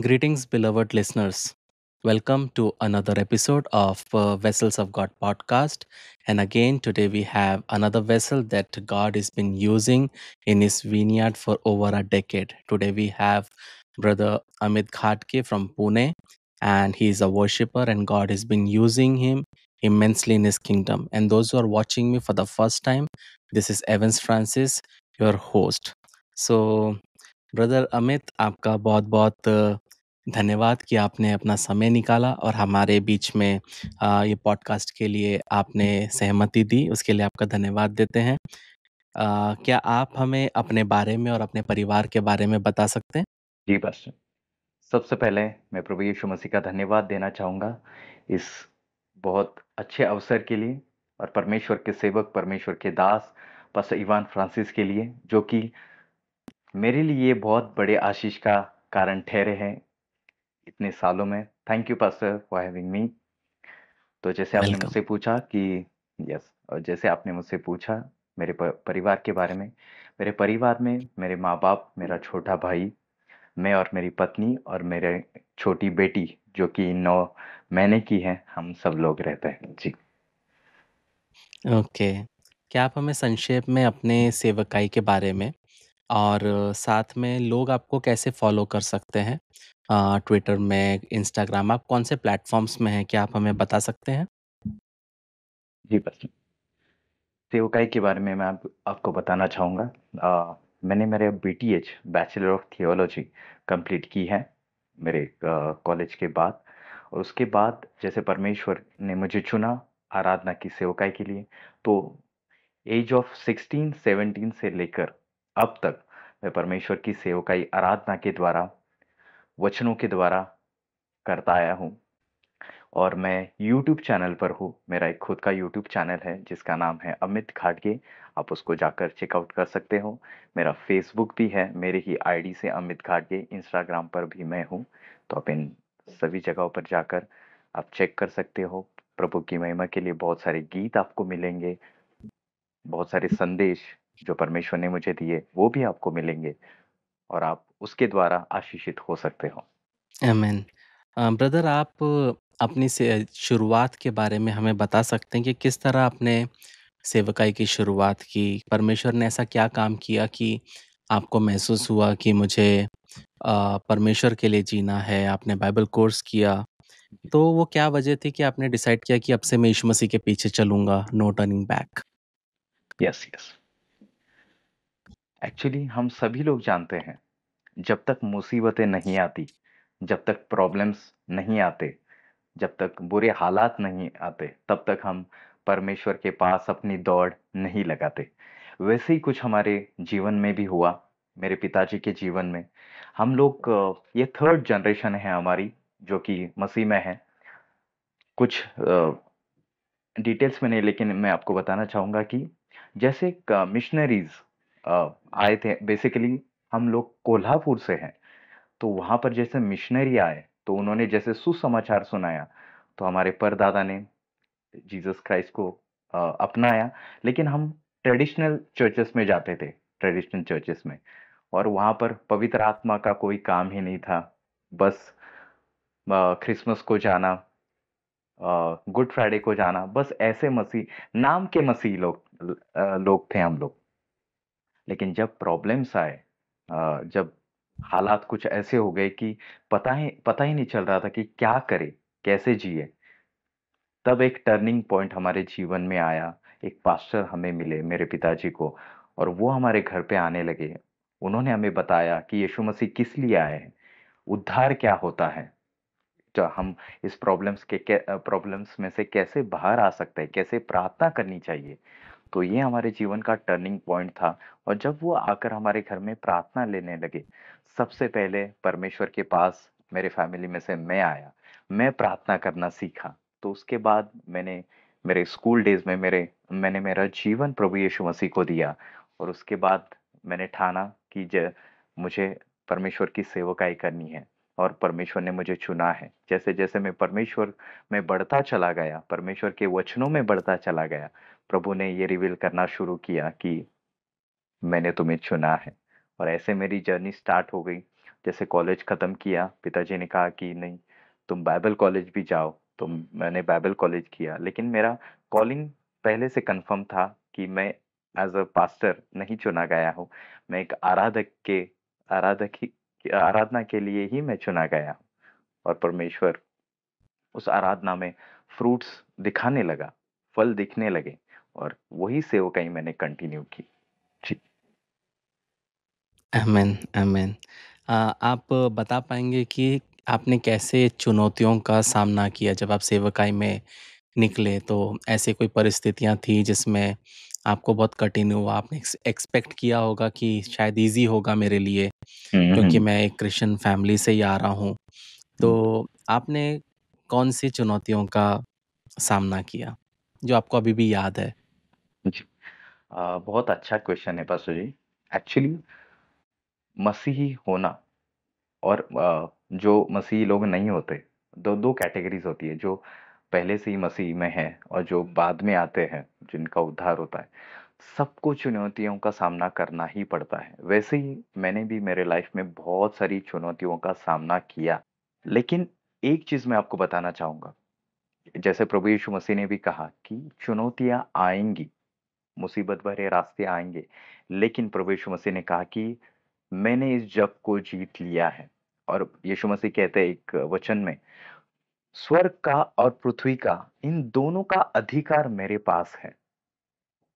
Greetings, beloved listeners. Welcome to another episode of uh, Vessels of God podcast. And again, today we have another vessel that God has been using in his vineyard for over a decade. Today we have Brother Amit Ghatke from Pune, and he is a worshiper, and God has been using him immensely in his kingdom. And those who are watching me for the first time, this is Evans Francis, your host. So, Brother Amit, आपका बहुत बहुत धन्यवाद कि आपने अपना समय निकाला और हमारे बीच में ये पॉडकास्ट के लिए आपने सहमति दी, उसके लिए आपका धन्यवाद देते हैं। क्या आप हमें अपने बारे में और अपने परिवार के बारे में बता सकते हैं? जी, बस सबसे पहले मैं प्रभु यीशु मसीह का धन्यवाद देना चाहूँगा इस बहुत अच्छे अवसर के लिए और परमेश्वर के सेवक, परमेश्वर के दास पास इवान फ्रांसिस के लिए, जो कि मेरे लिए बहुत बड़े आशीष का कारण ठहरे हैं इतने सालों में thank you pastor for having me तो जैसे आपने Welcome. मुझसे पूछा कि यस और जैसे आपने मुझसे पूछा मेरे परिवार के बारे में मेरे परिवार में मेरे माँ बाप मेरा छोटा भाई मैं और मेरी पत्नी और मेरे छोटी बेटी जो कि नौ महीने की है हम सब लोग रहते हैं जी ओके क्या आप हमें संक्षेप में अपने सेवकाई के बारे में और साथ में लोग आपको कैसे फॉलो कर सकते हैं ट्विटर में, इंस्टाग्राम आप कौन से प्लेटफ़ॉर्म्स में हैं? क्या आप हमें बता सकते हैं? जी, बस सेवकाई के बारे में मैं आप आपको बताना चाहूँगा। मैंने मेरे B T H bachelor of theology complete की है, मेरे कॉलेज के बाद। और उसके बाद जैसे परमेश्वर ने मुझे चुना आराधना की सेवकाई के लिए, तो एज ऑफ़ सिक्सटीन सेवनटीन से लेकर अब तक मैं परमेश्वर की सेवकाई आराधना के द्वारा वचनों के द्वारा करता आया हूँ और मैं YouTube चैनल पर हूँ मेरा एक खुद का YouTube चैनल है जिसका नाम है अमित घाटगे आप उसको जाकर चेकआउट कर सकते हो मेरा Facebook भी है मेरे ही आईडी से अमित घाटगे इंस्टाग्राम पर भी मैं हूँ तो आप इन सभी जगहों पर जाकर आप चेक कर सकते हो प्रभु की महिमा के लिए बहुत सारे गीत आपको मिलेंगे बहुत सारे संदेश जो परमेश्वर ने मुझे दिए वो भी आपको मिलेंगे और आप उसके द्वारा आशीषित हो सकते हो आमीन ब्रदर आप अपनी से शुरुआत के बारे में हमें बता सकते हैं कि किस तरह आपने सेवकाई की शुरुआत की परमेश्वर ने ऐसा क्या काम किया कि आपको महसूस हुआ कि मुझे परमेश्वर के लिए जीना है आपने बाइबल कोर्स किया तो वो क्या वजह थी कि आपने डिसाइड किया कि अब से मैं यीशु मसीह के पीछे चलूंगा no turning back yes yes actually हम सभी लोग जानते हैं जब तक मुसीबतें नहीं आती जब तक प्रॉब्लम्स नहीं आते जब तक बुरे हालात नहीं आते तब तक हम परमेश्वर के पास अपनी दौड़ नहीं लगाते वैसे ही कुछ हमारे जीवन में भी हुआ मेरे पिताजी के जीवन में हम लोग ये थर्ड जनरेशन है हमारी जो कि मसीह में है कुछ डिटेल्स में नहीं लेकिन मैं आपको बताना चाहूँगा कि जैसे मिशनरीज आए थे बेसिकली हम लोग कोल्हापुर से हैं तो वहाँ पर जैसे मिशनरी आए तो उन्होंने जैसे सुसमाचार सुनाया तो हमारे परदादा ने जीसस क्राइस्ट को अपनाया लेकिन हम ट्रेडिशनल चर्चेस में जाते थे ट्रेडिशनल चर्चेस में और वहाँ पर पवित्र आत्मा का कोई काम ही नहीं था बस क्रिसमस को जाना गुड फ्राइडे को जाना बस ऐसे मसीह नाम के मसीह लोग लोग थे हम लोग लेकिन जब प्रॉब्लम्स आए जब हालात कुछ ऐसे हो गए कि पता ही पता ही नहीं चल रहा था कि क्या करे कैसे जिए तब एक टर्निंग पॉइंट हमारे जीवन में आया एक पास्टर हमें मिले मेरे पिताजी को और वो हमारे घर पे आने लगे उन्होंने हमें बताया कि यीशु मसीह किस लिए आए हैं उद्धार क्या होता है तो हम इस प्रॉब्लम्स के प्रॉब्लम्स में से कैसे बाहर आ सकते हैं कैसे प्रार्थना करनी चाहिए तो ये हमारे जीवन का टर्निंग पॉइंट था और जब वो आकर हमारे घर में प्रार्थना लेने लगे सबसे पहले परमेश्वर के पास मेरे फैमिली में से मैं आया मैं प्रार्थना करना सीखा तो उसके बाद मैंने मेरे स्कूल डेज में मेरे मैंने मेरा जीवन प्रभु यीशु मसीह को दिया और उसके बाद मैंने ठाना कि ज मुझे परमेश्वर की सेवकाई करनी है और परमेश्वर ने मुझे चुना है जैसे जैसे मैं परमेश्वर में बढ़ता चला गया परमेश्वर के वचनों में बढ़ता चला गया प्रभु ने ये रिवील करना शुरू किया कि मैंने तुम्हें चुना है और ऐसे मेरी जर्नी स्टार्ट हो गई जैसे कॉलेज ख़त्म किया पिताजी ने कहा कि नहीं तुम बाइबल कॉलेज भी जाओ तो मैंने बाइबल कॉलेज किया लेकिन मेरा कॉलिंग पहले से कंफर्म था कि मैं एज अ पास्टर नहीं चुना गया हूँ मैं एक आराधक के आराधक ही आराधना के लिए ही मैं चुना गया हूँ और परमेश्वर उस आराधना में फ्रूट्स दिखाने लगा फल दिखने लगे और वही सेवकाई मैंने कंटिन्यू की। जी। आमेन, आमेन। आप बता पाएंगे कि आपने कैसे चुनौतियों का सामना किया जब आप सेवकाई में निकले? तो ऐसे कोई परिस्थितियाँ थी जिसमें आपको बहुत कठिन हुआ? आपने एक्सपेक्ट किया होगा कि शायद ईज़ी होगा मेरे लिए हम्म, क्योंकि हम्म। मैं एक क्रिश्चियन फैमिली से ही आ रहा हूँ। तो हम्म। आपने कौन-सी चुनौतियों का सामना किया, जो आपको अभी भी याद है? बहुत अच्छा क्वेश्चन है बसु जी। एक्चुअली मसीही होना और जो मसीही लोग नहीं होते, दो दो कैटेगरीज़ होती है, जो पहले से ही मसीह में है और जो बाद में आते हैं, जिनका उद्धार होता है। सबको चुनौतियों का सामना करना ही पड़ता है। वैसे ही मैंने भी मेरे लाइफ में बहुत सारी चुनौतियों का सामना किया। लेकिन एक चीज़ मैं आपको बताना चाहूँगा, जैसे प्रभु यीशु मसीह ने भी कहा कि चुनौतियाँ आएंगी मुसीबत भरे रास्ते आएंगे लेकिन प्रभु यीशु मसीह ने कहा कि मैंने इस जग को जीत लिया है और यीशु मसीह कहते हैं एक वचन में स्वर्ग का और पृथ्वी का इन दोनों का अधिकार मेरे पास है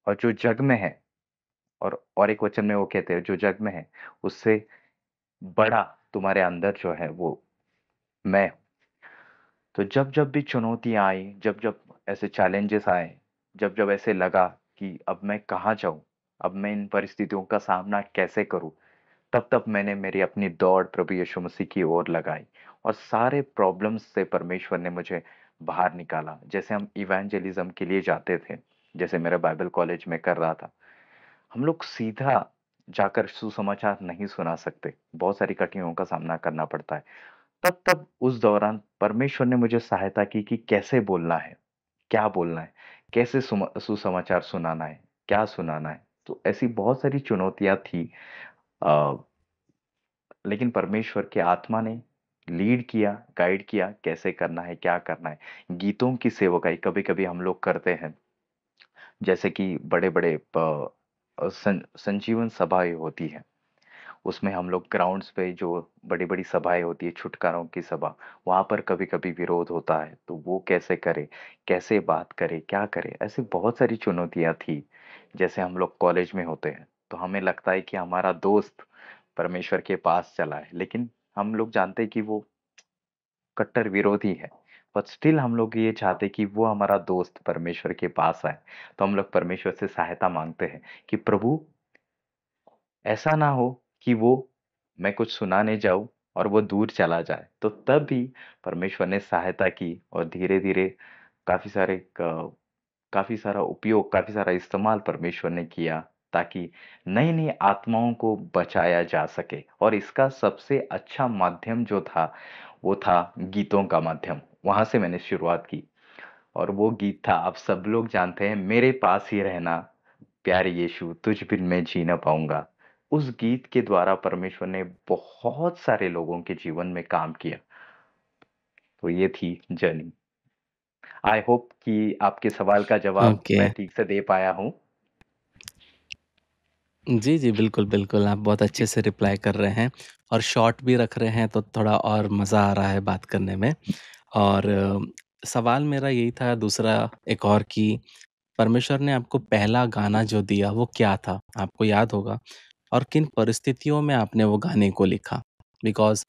और जो जग में है और और एक वचन में वो कहते हैं जो जग में है उससे बड़ा तुम्हारे अंदर जो है वो मैं तो जब जब भी चुनौतियां आई जब जब ऐसे चैलेंजेस आए जब जब ऐसे लगा कि अब मैं कहाँ जाऊँ अब मैं इन परिस्थितियों का सामना कैसे करूँ तब तब मैंने मेरी अपनी दौड़ प्रभु यीशु मसीह की ओर लगाई और सारे प्रॉब्लम्स से परमेश्वर ने मुझे बाहर निकाला जैसे हम इवेंजलिज्म के लिए जाते थे जैसे मेरा बाइबल कॉलेज में कर रहा था हम लोग सीधा जाकर सुसमाचार नहीं सुना सकते बहुत सारी कठिनाइयों का सामना करना पड़ता है तब तब उस दौरान परमेश्वर ने मुझे सहायता की कि कैसे बोलना है क्या बोलना है कैसे सुसमाचार सुनाना है क्या सुनाना है तो ऐसी बहुत सारी चुनौतियां थी आ, लेकिन परमेश्वर के आत्मा ने लीड किया गाइड किया कैसे करना है क्या करना है गीतों की सेवकाई कभी कभी हम लोग करते हैं जैसे कि बड़े बड़े संजीवन सभाएं होती हैं उसमें हम लोग ग्राउंड्स पे जो बड़ी बड़ी सभाएं होती है छुटकारों की सभा वहाँ पर कभी कभी विरोध होता है तो वो कैसे करे कैसे बात करे क्या करे ऐसी बहुत सारी चुनौतियाँ थी जैसे हम लोग कॉलेज में होते हैं तो हमें लगता है कि हमारा दोस्त परमेश्वर के पास चला है लेकिन हम लोग जानते कि वो कट्टर विरोधी है बट स्टिल हम लोग ये चाहते कि वो हमारा दोस्त परमेश्वर के पास आए तो हम लोग परमेश्वर से सहायता मांगते हैं कि प्रभु ऐसा ना हो कि वो मैं कुछ सुनाने जाऊँ और वो दूर चला जाए तो तब भी परमेश्वर ने सहायता की और धीरे धीरे काफ़ी सारे काफ़ी सारा उपयोग काफ़ी सारा इस्तेमाल परमेश्वर ने किया ताकि नई नई आत्माओं को बचाया जा सके और इसका सबसे अच्छा माध्यम जो था वो था गीतों का माध्यम वहाँ से मैंने शुरुआत की और वो गीत था आप सब लोग जानते हैं मेरे पास ही रहना प्यारे यीशु तुझ बिन मैं जी ना पाऊंगा उस गीत के द्वारा परमेश्वर ने बहुत सारे लोगों के जीवन में काम किया तो ये थी जर्नी आई होप कि आपके सवाल का जवाब okay. मैं ठीक से दे पाया हूँ जी जी बिल्कुल बिल्कुल आप बहुत अच्छे से रिप्लाई कर रहे हैं और शॉर्ट भी रख रहे हैं तो थोड़ा और मज़ा आ रहा है बात करने में और सवाल मेरा यही था दूसरा एक और कि परमेश्वर ने आपको पहला गाना जो दिया वो क्या था आपको याद होगा और किन परिस्थितियों में आपने वो गाने को लिखा? बिकॉज़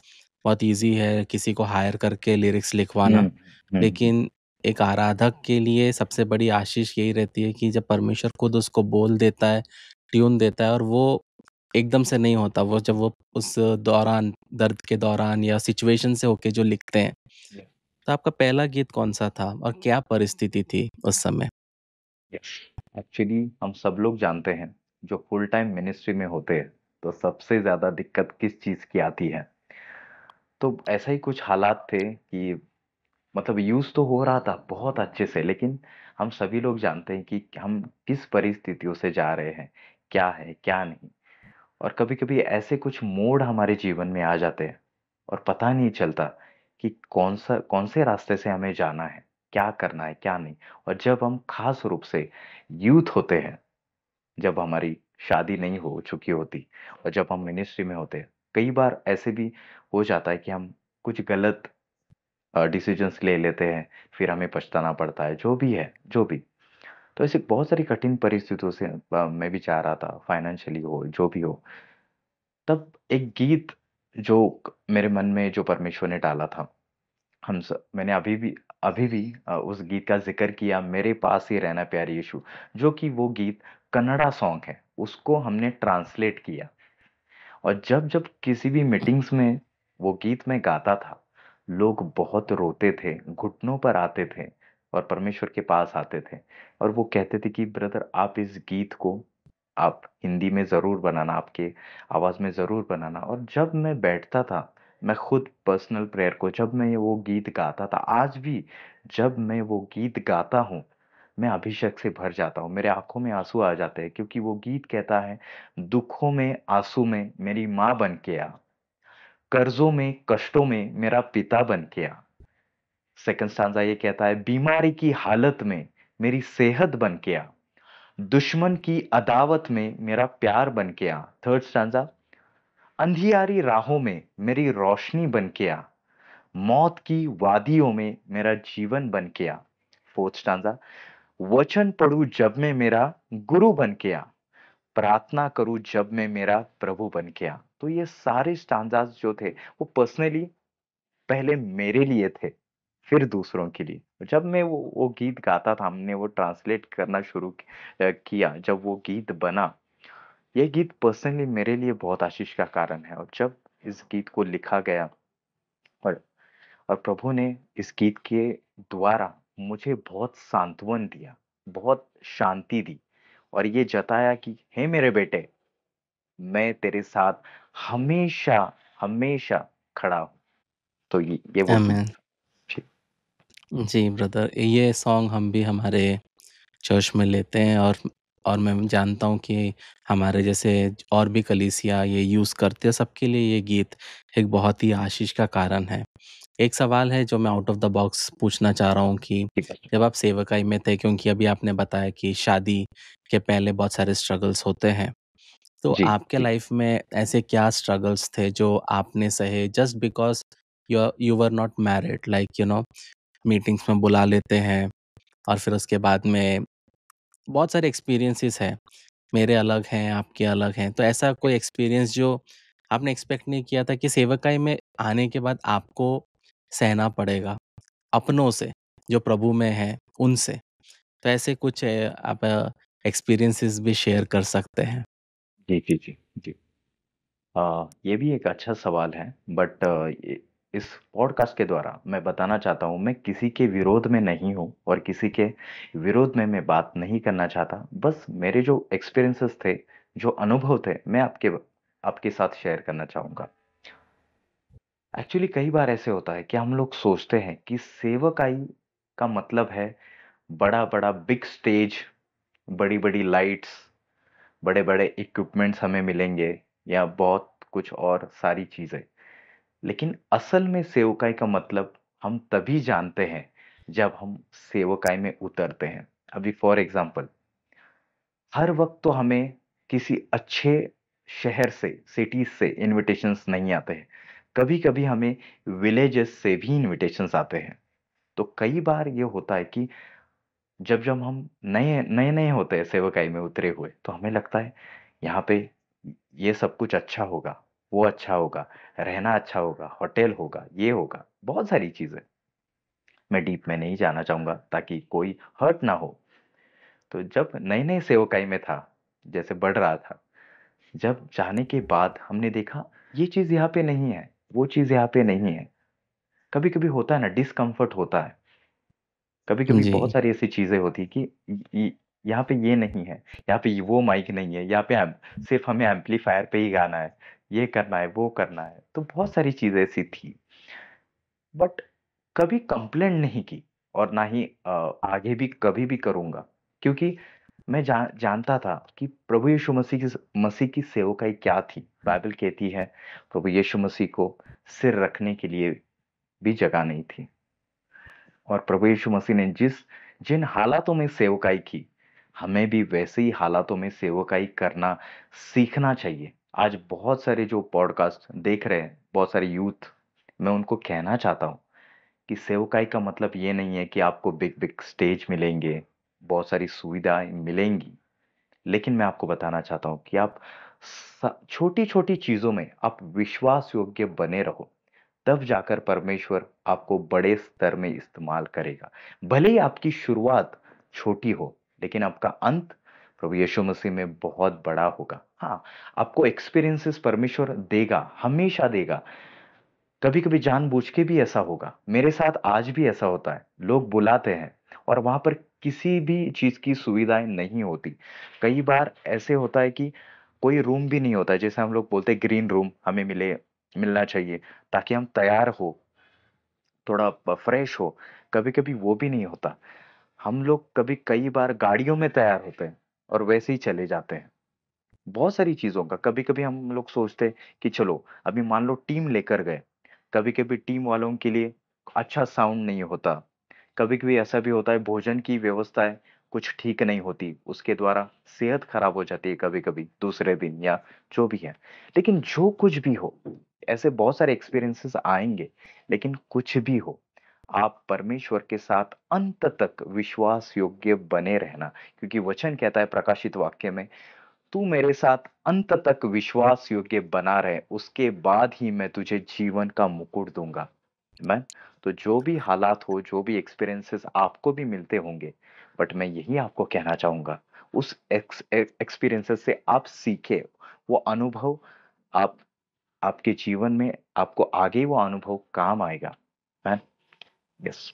बहुत ईज़ी है किसी को हायर करके लिरिक्स लिखवाना, हम्म, हम्म। लेकिन एक आराधक के लिए सबसे बड़ी आशीष यही रहती है कि जब परमेश्वर खुद उसको बोल देता है, ट्यून देता है और वो एकदम से नहीं होता, वो जब वो उस दौरान, दर्द के दौरान या सिचुएशन से होके जो लिखते हैं। तो आपका पहला गीत कौन-सा था और क्या परिस्थिति थी उस समय? एक्चुअली एक्चुअली हम सब लोग जानते हैं जो फुल टाइम मिनिस्ट्री में होते हैं तो सबसे ज़्यादा दिक्कत किस चीज़ की आती है तो ऐसा ही कुछ हालात थे कि मतलब यूज़ तो हो रहा था बहुत अच्छे से लेकिन हम सभी लोग जानते हैं कि हम किस परिस्थितियों से जा रहे हैं क्या है क्या नहीं और कभी कभी ऐसे कुछ मोड़ हमारे जीवन में आ जाते हैं और पता नहीं चलता कि कौन सा कौन से रास्ते से हमें जाना है क्या करना है क्या नहीं और जब हम खास रूप से यूथ होते हैं जब हमारी शादी नहीं हो चुकी होती और जब हम मिनिस्ट्री में होते कई बार ऐसे भी हो जाता है कि हम कुछ गलत डिसीजंस ले लेते हैं फिर हमें पछताना पड़ता है जो भी है जो भी तो ऐसे बहुत सारी कठिन परिस्थितियों से मैं भी चाह रहा था फाइनेंशियली हो जो भी हो तब एक गीत जो मेरे मन में जो परमेश्वर ने डाला था हम स, मैंने अभी भी अभी भी उस गीत का जिक्र किया मेरे पास ही रहना प्यारी यीशु जो कि वो गीत कन्नड़ा सॉन्ग है उसको हमने ट्रांसलेट किया और जब जब किसी भी मीटिंग्स में वो गीत में गाता था लोग बहुत रोते थे घुटनों पर आते थे और परमेश्वर के पास आते थे और वो कहते थे कि ब्रदर आप इस गीत को आप हिंदी में ज़रूर बनाना आपके आवाज़ में ज़रूर बनाना और जब मैं बैठता था मैं खुद पर्सनल प्रेयर को जब मैं वो गीत गाता था आज भी जब मैं वो गीत गाता हूँ मैं अभिषेक से भर जाता हूँ मेरे आंखों में आंसू आ जाते हैं क्योंकि वो गीत कहता है दुखों में आंसू में मेरी माँ बन के आ कर्जों में कष्टों में मेरा पिता बन के आ सेकंड स्टांजा ये कहता है बीमारी की हालत में मेरी सेहत बन के आ दुश्मन की अदावत में मेरा प्यार बन के आ थर्ड स्टांजा अंधियारी राहों में मेरी रोशनी बन के आ मौत की वादियों में मेरा जीवन बन के आ फोर्थ स्टांजा वचन पढ़ू जब मैं मेरा गुरु बन गया प्रार्थना करूं जब मैं मेरा प्रभु बन गया तो ये सारे स्टांजा जो थे वो पर्सनली पहले मेरे लिए थे फिर दूसरों के लिए जब मैं वो वो गीत गाता था हमने वो ट्रांसलेट करना शुरू किया जब वो गीत बना ये गीत पर्सनली मेरे लिए बहुत आशीष का कारण है और जब इस गीत को लिखा गया और और प्रभु ने इस गीत के द्वारा मुझे बहुत सांत्वन दिया बहुत शांति दी और ये जताया कि हे मेरे बेटे मैं तेरे साथ हमेशा हमेशा खड़ा हूँ तो ये ये वो जी ब्रदर ये सॉन्ग हम भी हमारे चर्च में लेते हैं और और मैं जानता हूँ कि हमारे जैसे और भी कलीसिया ये यूज़ करते हैं सबके लिए ये गीत एक बहुत ही आशीष का कारण है एक सवाल है जो मैं आउट ऑफ द बॉक्स पूछना चाह रहा हूँ कि जब आप सेवकाई में थे क्योंकि अभी आपने बताया कि शादी के पहले बहुत सारे स्ट्रगल्स होते हैं तो जी आपके जी लाइफ में ऐसे क्या स्ट्रगल्स थे जो आपने सहे just because you you were not married like you know meetings में बुला लेते हैं और फिर उसके बाद में बहुत सारे एक्सपीरियंसेस हैं मेरे अलग हैं आपके अलग हैं तो ऐसा कोई एक्सपीरियंस जो आपने एक्सपेक्ट नहीं किया था कि सेवकाई में आने के बाद आपको सहना पड़ेगा, अपनों से, जो प्रभु में है उनसे। तो ऐसे कुछ आप एक्सपीरियंसेस भी शेयर कर सकते हैं। जी, जी, जी, जी। आ, ये भी एक अच्छा सवाल है बट इस पॉडकास्ट के द्वारा मैं बताना चाहता हूँ मैं किसी के विरोध में नहीं हूँ और किसी के विरोध में मैं बात नहीं करना चाहता। बस मेरे जो एक्सपीरियंसेस थे, जो अनुभव थे, मैं आपके आपके साथ शेयर करना चाहूँगा। एक्चुअली कई बार ऐसे होता है कि हम लोग सोचते हैं कि सेवकाई का मतलब है बड़ा बड़ा बिग स्टेज बड़ी बड़ी लाइट्स बड़े बड़े इक्विपमेंट्स हमें मिलेंगे या बहुत कुछ और सारी चीज़ें लेकिन असल में सेवकाई का मतलब हम तभी जानते हैं जब हम सेवकाई में उतरते हैं अभी फॉर एग्जांपल हर वक्त तो हमें किसी अच्छे शहर से सिटीज से इनविटेशंस नहीं आते हैं कभी कभी हमें विलेजेस से भी इन्विटेशंस आते हैं तो कई बार ये होता है कि जब जब हम नए नए नए होते हैं सेवकाई में उतरे हुए तो हमें लगता है यहाँ पे ये सब कुछ अच्छा होगा वो अच्छा होगा रहना अच्छा होगा होटल होगा ये होगा बहुत सारी चीज़ें मैं डीप में नहीं जाना चाहूँगा ताकि कोई हर्ट ना हो तो जब नए नए सेवकाई में था जैसे बढ़ रहा था जब जाने के बाद हमने देखा ये चीज़ यहाँ पे नहीं है वो चीज़ यहाँ पे नहीं है कभी कभी होता है ना डिसकंफर्ट होता है कभी कभी जी बहुत सारी ऐसी चीज़ें होती कि यहाँ पे ये नहीं है यहाँ पे वो माइक नहीं है यहाँ पे सिर्फ हमें एम्पलीफायर पे ही गाना है ये करना है वो करना है तो बहुत सारी चीज़ें ऐसी थी बट कभी कंप्लेंट नहीं की और ना ही आगे भी कभी भी करूँगा क्योंकि मैं जा, जानता था कि प्रभु यीशु मसीह की मसीह की सेवकाई क्या थी बाइबल कहती है प्रभु यीशु मसीह को सिर रखने के लिए भी जगह नहीं थी और प्रभु यीशु मसीह ने जिस जिन हालातों में सेवकाई की हमें भी वैसे ही हालातों में सेवकाई करना सीखना चाहिए आज बहुत सारे जो पॉडकास्ट देख रहे हैं बहुत सारे यूथ मैं उनको कहना चाहता हूँ कि सेवकाई का मतलब ये नहीं है कि आपको बिग बिग स्टेज मिलेंगे बहुत सारी सुविधाएं मिलेंगी लेकिन मैं आपको बताना चाहता हूं कि आप छोटी छोटी चीज़ों में आप विश्वास योग्य बने रहो तब जाकर परमेश्वर आपको बड़े स्तर में इस्तेमाल करेगा भले ही आपकी शुरुआत छोटी हो लेकिन आपका अंत प्रभु यीशु मसीह में बहुत बड़ा होगा हाँ आपको एक्सपीरियंसेस परमेश्वर देगा हमेशा देगा कभी कभी जानबूझ के भी ऐसा होगा मेरे साथ आज भी ऐसा होता है लोग बुलाते हैं और वहां पर किसी भी चीज़ की सुविधाएं नहीं होती कई बार ऐसे होता है कि कोई रूम भी नहीं होता जैसे हम लोग बोलते हैं ग्रीन रूम हमें मिले मिलना चाहिए ताकि हम तैयार हो थोड़ा फ्रेश हो कभी कभी वो भी नहीं होता हम लोग कभी कई बार गाड़ियों में तैयार होते हैं और वैसे ही चले जाते हैं बहुत सारी चीज़ों का कभी कभी हम लोग सोचते हैं कि चलो अभी मान लो टीम लेकर गए कभी कभी टीम वालों के लिए अच्छा साउंड नहीं होता कभी कभी ऐसा भी होता है भोजन की व्यवस्था है कुछ ठीक नहीं होती उसके द्वारा सेहत खराब हो जाती है कभी कभी दूसरे दिन या जो भी है लेकिन जो कुछ भी हो ऐसे बहुत सारे एक्सपीरियंसेस आएंगे लेकिन कुछ भी हो आप परमेश्वर के साथ अंत तक विश्वास योग्य बने रहना क्योंकि वचन कहता है प्रकाशित वाक्य में तू मेरे साथ अंत तक विश्वास योग्य बना रहे उसके बाद ही मैं तुझे जीवन का मुकुट दूंगा मैं तो जो भी हालात हो जो भी एक्सपीरियंसेस आपको भी मिलते होंगे बट मैं यही आपको कहना चाहूंगा उस एक्सपीरियंसेस से आप सीखे वो अनुभव आप आपके जीवन में आपको आगे वो अनुभव काम आएगा मैन यस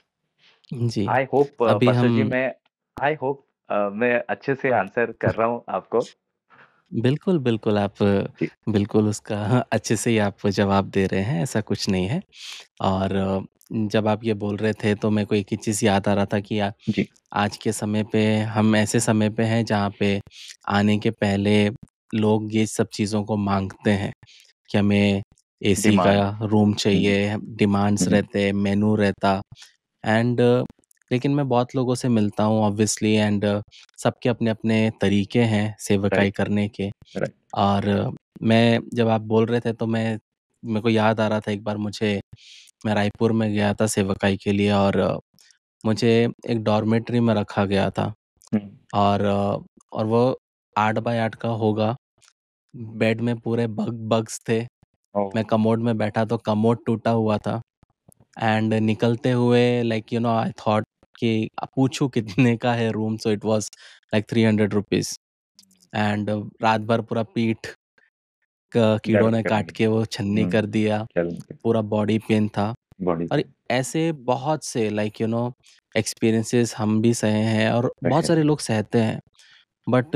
जी आई होप जी मैं आई होप मैं अच्छे से आंसर हाँ। कर रहा हूँ आपको बिल्कुल, बिल्कुल, आप बिल्कुल उसका अच्छे से ही आप जवाब दे रहे हैं, ऐसा कुछ नहीं है। और जब आप ये बोल रहे थे तो मेरे को एक ही चीज़ याद आ रहा था कि आ, जी। आज के समय पे हम ऐसे समय पे हैं जहाँ पे आने के पहले लोग ये सब चीज़ों को मांगते हैं, कि हमें एसी का रूम हम्म। चाहिए, डिमांड्स हम्म। रहते, मेनू रहता एंड लेकिन मैं बहुत लोगों से मिलता हूँ ऑब्वियसली एंड uh, सबके अपने-अपने तरीके हैं सेवकाई करने के। और uh, मैं जब आप बोल रहे थे तो मैं मेरे को याद आ रहा था एक बार मुझे मैं रायपुर में गया था सेवकाई के लिए और uh, मुझे एक डॉर्मेटरी में रखा गया था। और और वो आठ बाय आठ का होगा। बेड में पूरे बग बग्स थे। मैं कमोड में बैठा तो कमोड टूटा हुआ था एंड निकलते हुए like you know I thought कि पूछो कितने का है room so it was like three hundred rupees and रात भर पूरा पीठ का कीड़ों ने काट के वो छन्नी हम्म, कर दिया पूरा बॉडी पेन था और ऐसे बहुत से लाइक यू नो एक्सपीरियंसेस हम भी सहे हैं और बहुत सारे लोग सहते हैं बट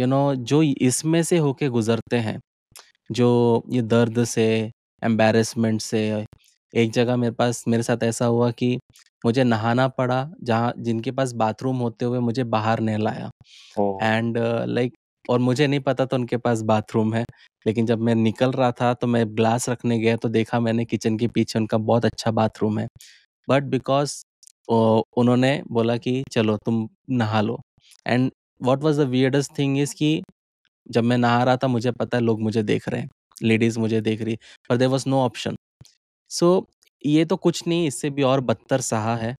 यू नो जो इसमें से होके गुजरते हैं जो ये दर्द से एम्बेरसमेंट से एक जगह मेरे पास मेरे साथ ऐसा हुआ कि मुझे नहाना पड़ा जहाँ जिनके पास बाथरूम होते हुए मुझे बाहर नहलाया एंड लाइक और मुझे नहीं पता था उनके पास बाथरूम है। लेकिन जब मैं निकल रहा था तो मैं ग्लास रखने गया तो देखा मैंने किचन के पीछे उनका बहुत अच्छा बाथरूम है। बट बिकॉज़ उन्होंने बोला कि चलो तुम नहा लो and what was the weirdest thing is कि जब मैं नहा रहा था मुझे पता है लोग मुझे देख रहे हैं। लेडीज़ मुझे देख रही है, पर there was no option. So ये तो कुछ नहीं इससे भी और बदतर सहा है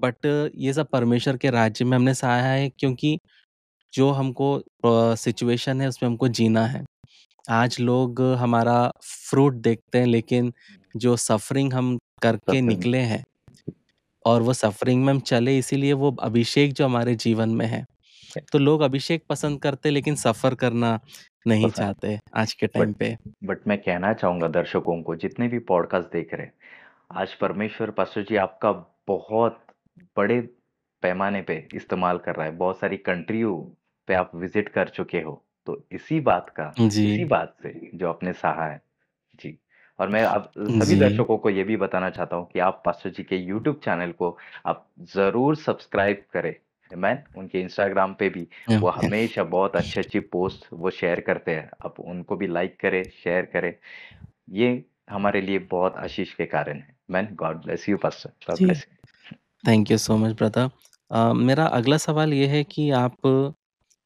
बट ये सब परमेश्वर के राज्य में हमने सहा है क्योंकि जो हमको सिचुएशन है उसमें हमको जीना है। आज लोग हमारा फ्रूट देखते हैं लेकिन जो सफ़रिंग हम करके निकले हैं और वो सफ़रिंग में हम चले इसीलिए वो अभिषेक जो हमारे जीवन में है। तो लोग अभिषेक पसंद करते लेकिन सफ़र करना नहीं चाहते आज के टाइम पे बट मैं कहना चाहूंगा दर्शकों को जितने भी पॉडकास्ट देख रहे आज परमेश्वर पासो जी आपका बहुत बड़े पैमाने पे इस्तेमाल कर रहा है बहुत सारी कंट्रियों पे आप विजिट कर चुके हो तो इसी बात का इसी बात से जो आपने सहा है जी और मैं आप सभी दर्शकों को ये भी बताना चाहता हूँ कि आप पास्टर जी के यूट्यूब चैनल को आप जरूर सब्सक्राइब करें मैन उनके इंस्टाग्राम पे भी वो हमेशा बहुत अच्छी अच्छी पोस्ट वो शेयर करते हैं आप उनको भी लाइक करें शेयर करें ये हमारे लिए बहुत आशीष के कारण है man God bless you pastor God bless thank you so much Pratap मेरा अगला सवाल ये है कि आप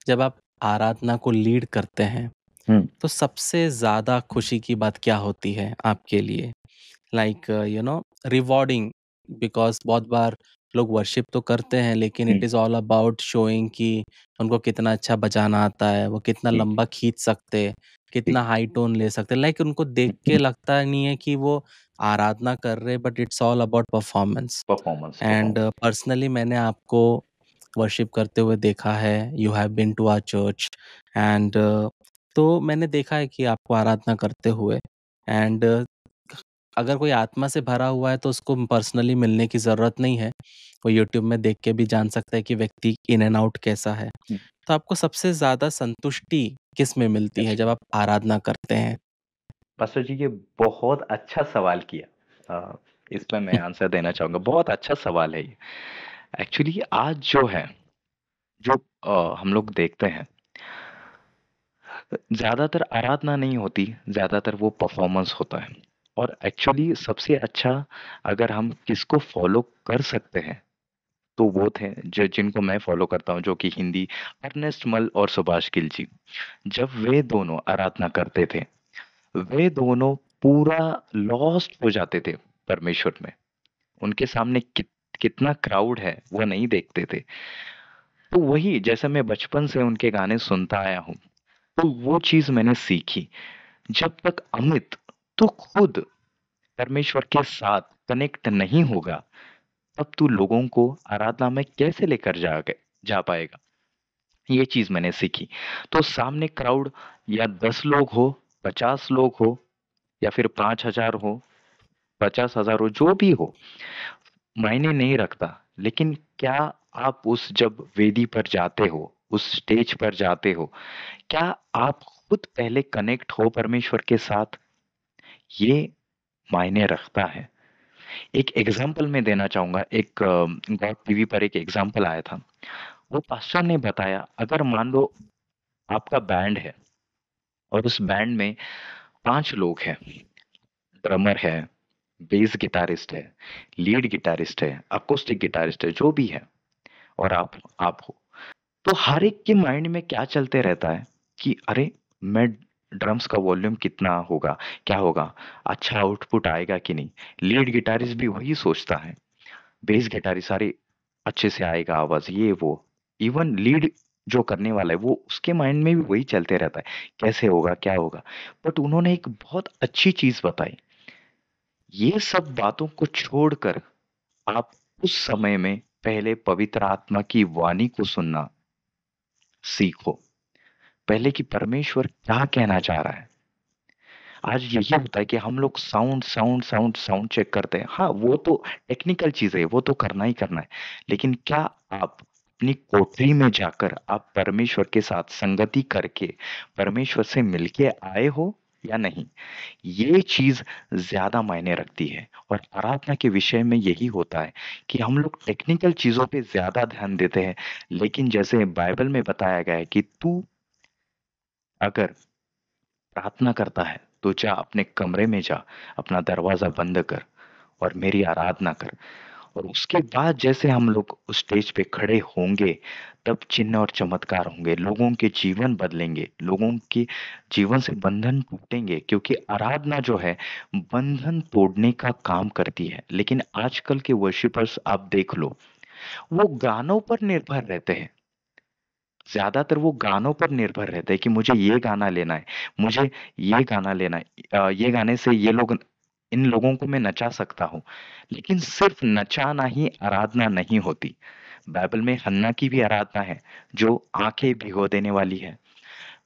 जब आप आराधना को लीड करते हैं हम्म। तो सबसे ज़्यादा खुशी की बात क्या होती है आपके लिए like you know rewarding because बहुत बार लोग वर्शिप तो करते हैं लेकिन it is all about showing कि उनको कितना अच्छा बजाना आता है, वो कितना लंबा खींच सकते कितना हाई टोन ले सकते हैं। लाइक उनको देख के लगता नहीं है कि वो आराधना कर रहे हैं but it's all about performance. Performance, and personally मैंने आपको वर्शिप करते हुए देखा है, you have been to our church and तो मैंने देखा है कि आपको आराधना करते हुए एंड अगर कोई आत्मा से भरा हुआ है तो उसको पर्सनली मिलने की ज़रूरत नहीं है वो यूट्यूब में देख के भी जान सकता है कि व्यक्ति इन एंड आउट कैसा है तो आपको सबसे ज़्यादा संतुष्टि किस में मिलती है अच्छा। जब आप आराधना करते हैं पास्टर जी ये बहुत अच्छा सवाल किया इस पर मैं आंसर देना चाहूंगा बहुत अच्छा सवाल है ये एक्चुअली आज जो है जो आ, हम लोग देखते हैं ज़्यादातर आराधना नहीं होती ज़्यादातर वो परफॉर्मेंस होता है और एक्चुअली सबसे अच्छा अगर हम किसको फॉलो कर सकते हैं तो वो थे जो जिनको मैं फॉलो करता हूँ जो कि हिंदी अर्नेस्ट मल और सुभाष गिल जी जब वे दोनों आराधना करते थे वे दोनों पूरा लॉस्ट हो जाते थे परमेश्वर में उनके सामने कि, कितना क्राउड है वो नहीं देखते थे तो वही जैसे मैं बचपन से उनके गाने सुनता आया हूँ तो वो चीज़ मैंने सीखी जब तक अमित तो खुद परमेश्वर के हाँ। साथ कनेक्ट नहीं होगा तब तू लोगों को आराधना में कैसे लेकर जा जा पाएगा ये चीज मैंने सीखी तो सामने क्राउड या दस लोग हो पचास लोग हो या फिर पांच हजार हो पचास हजार हो जो भी हो मायने नहीं रखता लेकिन क्या आप उस जब वेदी पर जाते हो उस स्टेज पर जाते हो क्या आप खुद पहले कनेक्ट हो परमेश्वर के साथ ये मायने रखता है एक एग्जाम्पल मैं देना चाहूंगा एक गॉड टीवी पर एक एग्जाम्पल आया था वो पास्टर ने बताया अगर मान लो आपका बैंड है और उस बैंड में पांच लोग हैं ड्रमर है बेस गिटारिस्ट है लीड गिटारिस्ट है अकोस्टिक गिटारिस्ट है जो भी है और आप आप हो तो हर एक के माइंड में क्या चलते रहता है कि अरे मैं ड्रम्स का वॉल्यूम कितना होगा क्या होगा अच्छा आउटपुट आएगा कि नहीं लीड गिटारिस्ट भी वही सोचता है बेस गिटारिस्ट सारे अच्छे से आएगा आवाज ये वो इवन लीड जो करने वाला है वो उसके माइंड में भी वही चलते रहता है कैसे होगा क्या होगा बट उन्होंने एक बहुत अच्छी चीज बताई ये सब बातों को छोड़कर आप उस समय में पहले पवित्र आत्मा की वाणी को सुनना सीखो पहले कि परमेश्वर क्या कहना चाह रहा है आज यही अच्छा। होता है कि हम लोग sound sound sound sound check करते हैं हाँ वो तो टेक्निकल चीज है वो तो करना ही करना है लेकिन क्या आप अपनी कोठरी में जाकर आप परमेश्वर के साथ संगति करके परमेश्वर से मिलके आए हो या नहीं ये चीज ज्यादा मायने रखती है और आराधना के विषय में यही होता है कि हम लोग टेक्निकल चीजों पे ज्यादा ध्यान देते हैं लेकिन जैसे बाइबल में बताया गया है कि तू अगर प्रार्थना करता है तो जा अपने कमरे में जा अपना दरवाजा बंद कर और मेरी आराधना कर और उसके बाद जैसे हम लोग उस स्टेज पे खड़े होंगे तब चिन्ह और चमत्कार होंगे लोगों के जीवन बदलेंगे लोगों के जीवन से बंधन टूटेंगे क्योंकि आराधना जो है बंधन तोड़ने का काम करती है लेकिन आजकल के वर्शिपर्स आप देख लो वो गानों पर निर्भर रहते हैं ज़्यादातर वो गानों पर निर्भर रहता है कि मुझे ये गाना लेना है मुझे ये गाना लेना है ये गाने से ये लोग इन लोगों को मैं नचा सकता हूँ लेकिन सिर्फ नचाना ही आराधना नहीं होती बाइबल में हन्ना की भी आराधना है जो आंखें भिगो देने वाली है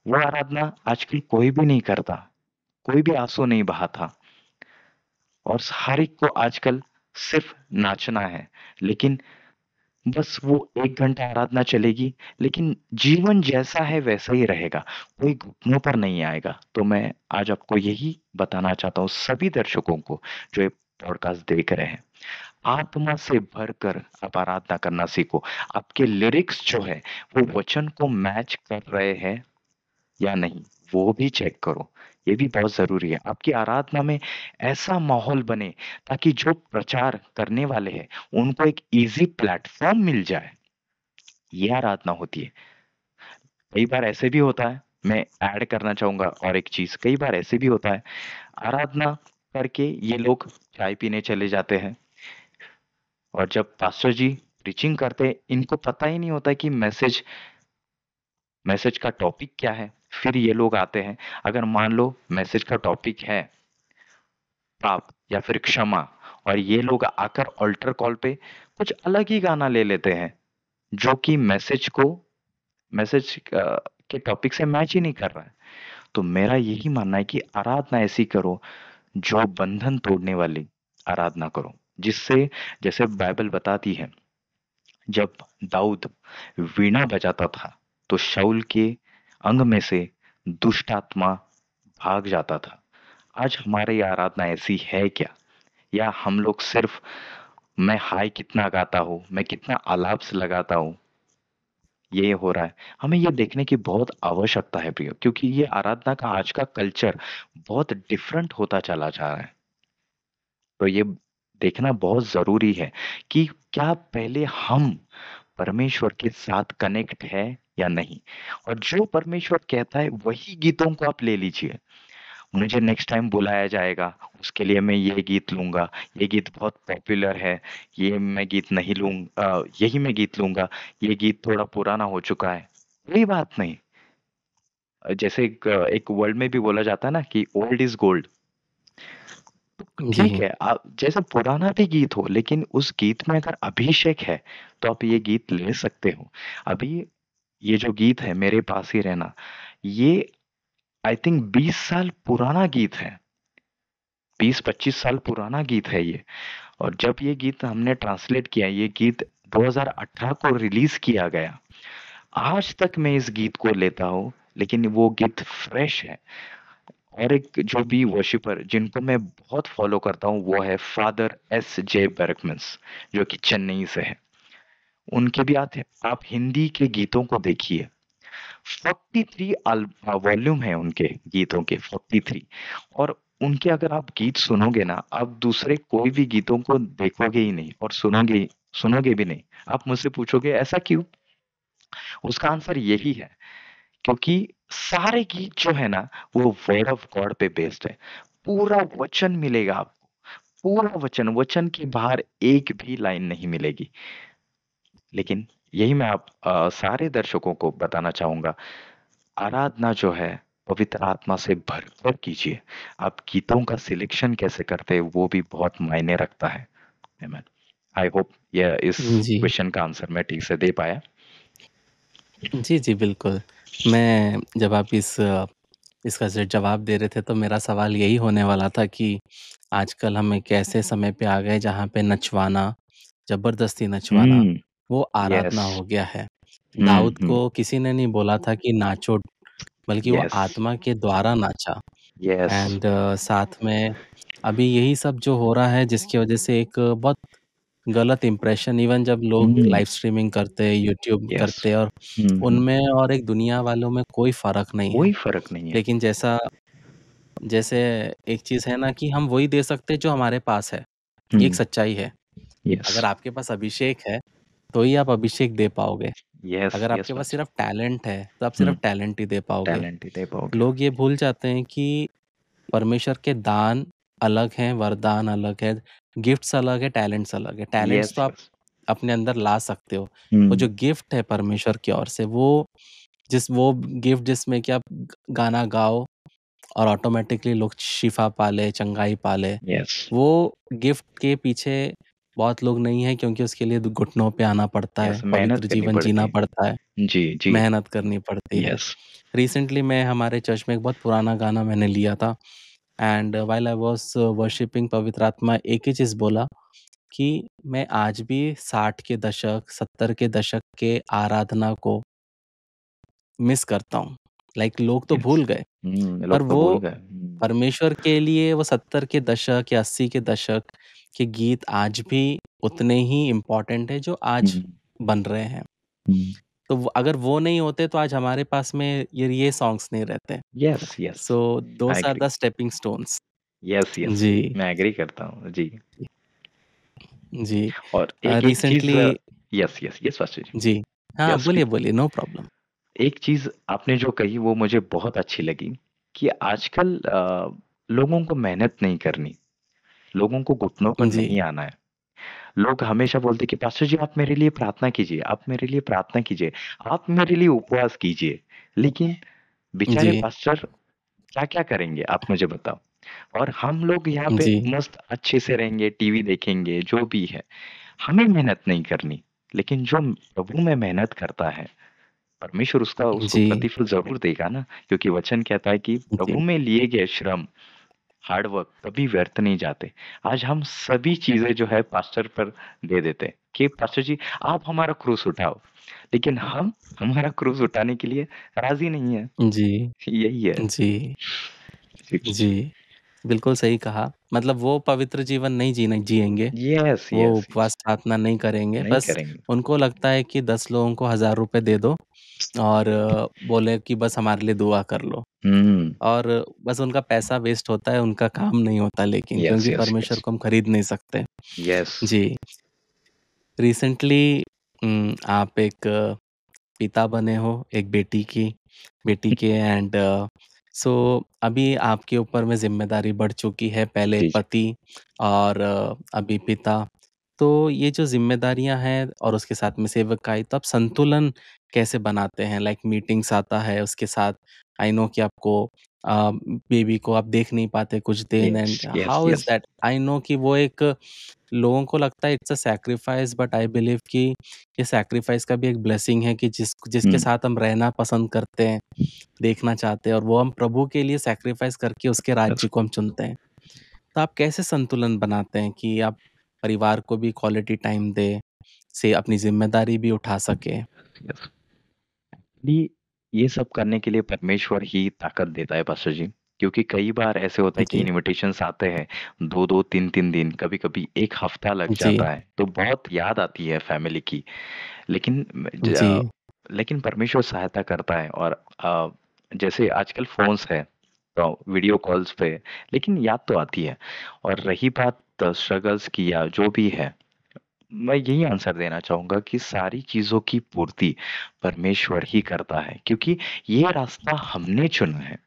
वो आराधना आजकल कोई भी नहीं करता कोई भी आंसू नहीं बहाता और हर एक को आजकल सिर्फ नाचना है लेकिन बस वो एक घंटा आराधना चलेगी लेकिन जीवन जैसा है वैसा ही रहेगा कोई घुटनों पर नहीं आएगा तो मैं आज आपको यही बताना चाहता हूँ सभी दर्शकों को जो ये पॉडकास्ट देख रहे हैं आत्मा से भर कर आप आराधना करना सीखो आपके लिरिक्स जो है वो वचन को मैच कर रहे हैं या नहीं वो भी चेक करो ये भी बहुत ज़रूरी है आपकी आराधना में ऐसा माहौल बने ताकि जो प्रचार करने वाले हैं उनको एक इजी प्लेटफॉर्म मिल जाए ये आराधना होती है कई बार ऐसे भी होता है मैं ऐड करना चाहूंगा और एक चीज कई बार ऐसे भी होता है आराधना करके ये लोग चाय पीने चले जाते हैं और जब पास्टर जी प्रीचिंग करते हैं इनको पता ही नहीं होता कि मैसेज मैसेज का टॉपिक क्या है फिर ये लोग आते हैं अगर मान लो मैसेज का टॉपिक है पाप या फिर क्षमा और ये लोग आकर ऑल्टर कॉल पे कुछ अलग ही गाना ले लेते हैं जो कि मैसेज को मैसेज के टॉपिक से मैच ही नहीं कर रहा है तो मेरा यही मानना है कि आराधना ऐसी करो जो बंधन तोड़ने वाली आराधना करो जिससे जैसे बाइबल बताती है जब दाऊद वीणा बजाता था तो शाउल के अंग में से दुष्ट आत्मा भाग जाता था आज हमारी आराधना ऐसी है क्या या हम लोग सिर्फ मैं हाय कितना गाता हूँ मैं कितना आलाप से लगाता हूँ ये हो रहा है हमें ये देखने की बहुत आवश्यकता है प्रियो क्योंकि ये आराधना का आज का कल्चर बहुत डिफरेंट होता चला जा रहा है तो ये देखना बहुत जरूरी है कि क्या पहले हम परमेश्वर के साथ कनेक्ट है या नहीं और जो परमेश्वर कहता है वही गीतों को आप ले लीजिए मुझे नेक्स्ट टाइम बुलाया जाएगा उसके लिए मैं ये गीत लूंगा ये गीत बहुत पॉपुलर है ये मैं गीत नहीं लूंगा यही मैं गीत लूंगा ये गीत थोड़ा पुराना हो चुका है कोई बात नहीं जैसे एक, एक वर्ल्ड में भी बोला जाता है ना कि ओल्ड इज गोल्ड ठीक है आप जैसा पुराना भी गीत हो लेकिन उस गीत में अगर अभिषेक है तो आप ये गीत ले सकते हो अभी ये जो गीत है मेरे पास ही रहना ये आई थिंक 20 साल पुराना गीत है 20-25 साल पुराना गीत है ये और जब ये गीत हमने ट्रांसलेट किया ये गीत 2018 को रिलीज किया गया आज तक मैं इस गीत को लेता हूँ लेकिन वो गीत फ्रेश है और एक जो भी वर्शिपर जिनको मैं बहुत फॉलो करता हूँ वो है फादर एस जे बर्कमंस जो कि चेन्नई से है उनके भी आते हैं आप हिंदी के गीतों को देखिए 43 वॉल्यूम है उनके गीतों के 43 और उनके अगर आप गीत सुनोगे ना आप दूसरे कोई भी गीतों को देखोगे ही नहीं और सुनोगे सुनोगे भी नहीं आप मुझसे पूछोगे ऐसा क्यों उसका आंसर यही है क्योंकि सारे गीत जो है ना वो वर्ड ऑफ गॉड पे बेस्ड है पूरा वचन मिलेगा आपको पूरा वचन वचन के बाहर एक भी लाइन नहीं मिलेगी लेकिन यही मैं आप आ, सारे दर्शकों को बताना चाहूंगा आराधना जो है पवित्र आत्मा से भरपूर कीजिए आप गीतों का सिलेक्शन कैसे करते हैं वो भी बहुत मायने रखता है आई होप यह इस क्वेश्चन का आंसर मैं ठीक से दे पाया जी जी बिल्कुल मैं जब आप इस इसका जवाब दे रहे थे तो मेरा सवाल यही होने वाला था कि आजकल हम एक ऐसे समय पे आ गए जहाँ पे नचवाना जबरदस्ती नचवाना हम्म। वो आराधना yes. हो गया है। दाऊद को किसी ने नहीं बोला था कि नाचो बल्कि वो आत्मा के द्वारा नाचा yes. uh, साथ में अभी यही सब जो हो रहा है जिसकी वजह से एक बहुत गलत इम्प्रेशन इवन जब लोग लाइव स्ट्रीमिंग करते हैं, यूट्यूब yes. करते हैं और उनमें और एक दुनिया वालों में कोई फ़र्क नहीं कोई फ़र्क नहीं है। लेकिन जैसा जैसे एक चीज़ है ना कि हम वही दे सकते हैं जो हमारे पास है। एक सच्चाई है। yes. अगर आपके पास अभिषेक है तो ही आप अभिषेक दे पाओगे yes, अगर आपके पास सिर्फ टैलेंट है तो आप सिर्फ टैलेंट ही दे पाओगे टैलेंट ही दे पाओगे लोग ये भूल जाते हैं कि परमेश्वर के दान अलग हैं वरदान अलग है गिफ्ट्स अलग है टैलेंट्स अलग है टैलेंट्स तो आप अपने अंदर ला सकते हो वो जो गिफ्ट है परमेश्वर की ओर से वो जिस वो गिफ्ट जिसमें कि आप गाना गाओ और ऑटोमेटिकली लोग शिफा पाले चंगाई पाले yes. वो गिफ्ट के पीछे बहुत लोग नहीं है क्योंकि उसके लिए घुटनों पे आना पड़ता है मेहनत पवित्र जीवन जीना पड़ता है जी जी मेहनत करनी पड़ती है यस रिसेंटली मैं हमारे चर्च में एक बहुत पुराना गाना मैंने लिया था and while I was worshipping पवित्र आत्मा एक ही चीज़ बोला कि मैं आज भी साठ के दशक सत्तर के दशक के आराधना को मिस करता हूँ लाइक like, लोग तो भूल गए हम्म, पर तो वो हम्म। परमेश्वर के लिए वो सत्तर के दशक या अस्सी के दशक कि गीत आज भी उतने ही इम्पोर्टेंट है जो आज बन रहे हैं तो अगर वो नहीं होते तो आज हमारे पास में ये ये सॉन्ग्स नहीं रहते yes yes so those are the stepping stones yes yes जी मैं एग्री करता हूँ जी जी और recently yes yes yes Vasu ji हाँ बोलिए बोलिए नो प्रॉब्लम एक चीज आपने जो कही वो मुझे बहुत अच्छी लगी कि आजकल लोगों को मेहनत नहीं करनी लोगों को घुटनों पर नहीं आना है। लोग हमेशा बोलते कि पास्टर जी आप मेरे लिए प्रार्थना कीजिए, आप मेरे लिए प्रार्थना कीजिए, आप मेरे लिए उपवास कीजिए। लेकिन बेचारे जी। पास्टर क्या-क्या करेंगे आप मुझे बताओ? और हम लोग यहाँ पे जी। मस्त अच्छे से रहेंगे, टीवी देखेंगे, जो भी है। हमें मेहनत नहीं करनी, लेकिन जो प्रभु में मेहनत करता है, परमेश्वर उसका उसको जी। प्रतिफल ज़रूर देगा ना, क्योंकि वचन कहता है कि प्रभु में लिए गए श्रम हार्डवर्क कभी व्यर्थ नहीं जाते आज हम सभी चीजें जो है पास्टर पर दे देते हैं कि पास्टर जी आप हमारा क्रूस उठाओ लेकिन हम हमारा क्रूस उठाने के लिए राजी नहीं है जी यही है जी जी बिल्कुल सही कहा मतलब वो पवित्र जीवन नहीं जीने जिएंगे yes, yes, वो उपवास प्रार्थना नहीं करेंगे नहीं बस करेंगे। उनको लगता है कि दस लोगों को हजार रुपए दे दो और बोले कि बस हमारे लिए दुआ कर लो। हम्म। और बस उनका पैसा वेस्ट होता है, उनका काम नहीं होता लेकिन क्योंकि परमेश्वर को हम खरीद नहीं सकते। जी। रिसेंटली आप एक पिता बने हो, एक बेटी की बेटी के एंड सो अभी आपके ऊपर में ज़िम्मेदारी बढ़ चुकी है, पहले पति और अभी पिता। तो ये जो जिम्मेदारियां हैं और उसके साथ में सेवक का तो आप संतुलन कैसे बनाते हैं लाइक मीटिंग्स आता है उसके साथ आई नो कि आपको बेबी को आप देख नहीं पाते कुछ दिन and how is that I know कि वो एक लोगों को लगता है it's a sacrifice but I believe कि ये सैक्रिफाइस का भी एक ब्लेसिंग है कि जिस जिसके hmm. साथ हम रहना पसंद करते हैं देखना चाहते हैं और वो हम प्रभु के लिए सैक्रिफाइस करके उसके राज्य को हम चुनते हैं तो आप कैसे संतुलन बनाते हैं कि आप परिवार को भी क्वालिटी टाइम दे से अपनी जिम्मेदारी भी उठा सके yes. ये ये सब करने के लिए परमेश्वर ही ताकत देता है पास्टर जी क्योंकि कई बार ऐसे होता है कि इन्विटेशन आते हैं दो दो तीन तीन दिन कभी कभी एक हफ्ता लग जी जाता है तो बहुत याद आती है फैमिली की लेकिन जी लेकिन परमेश्वर सहायता करता है और जैसे आजकल फोन्स है तो वीडियो कॉल्स पे लेकिन याद तो आती है और रही बात स्ट्रगल्स की या जो भी है मैं यही आंसर देना चाहूंगा कि सारी चीजों की पूर्ति परमेश्वर ही करता है क्योंकि ये रास्ता हमने चुना है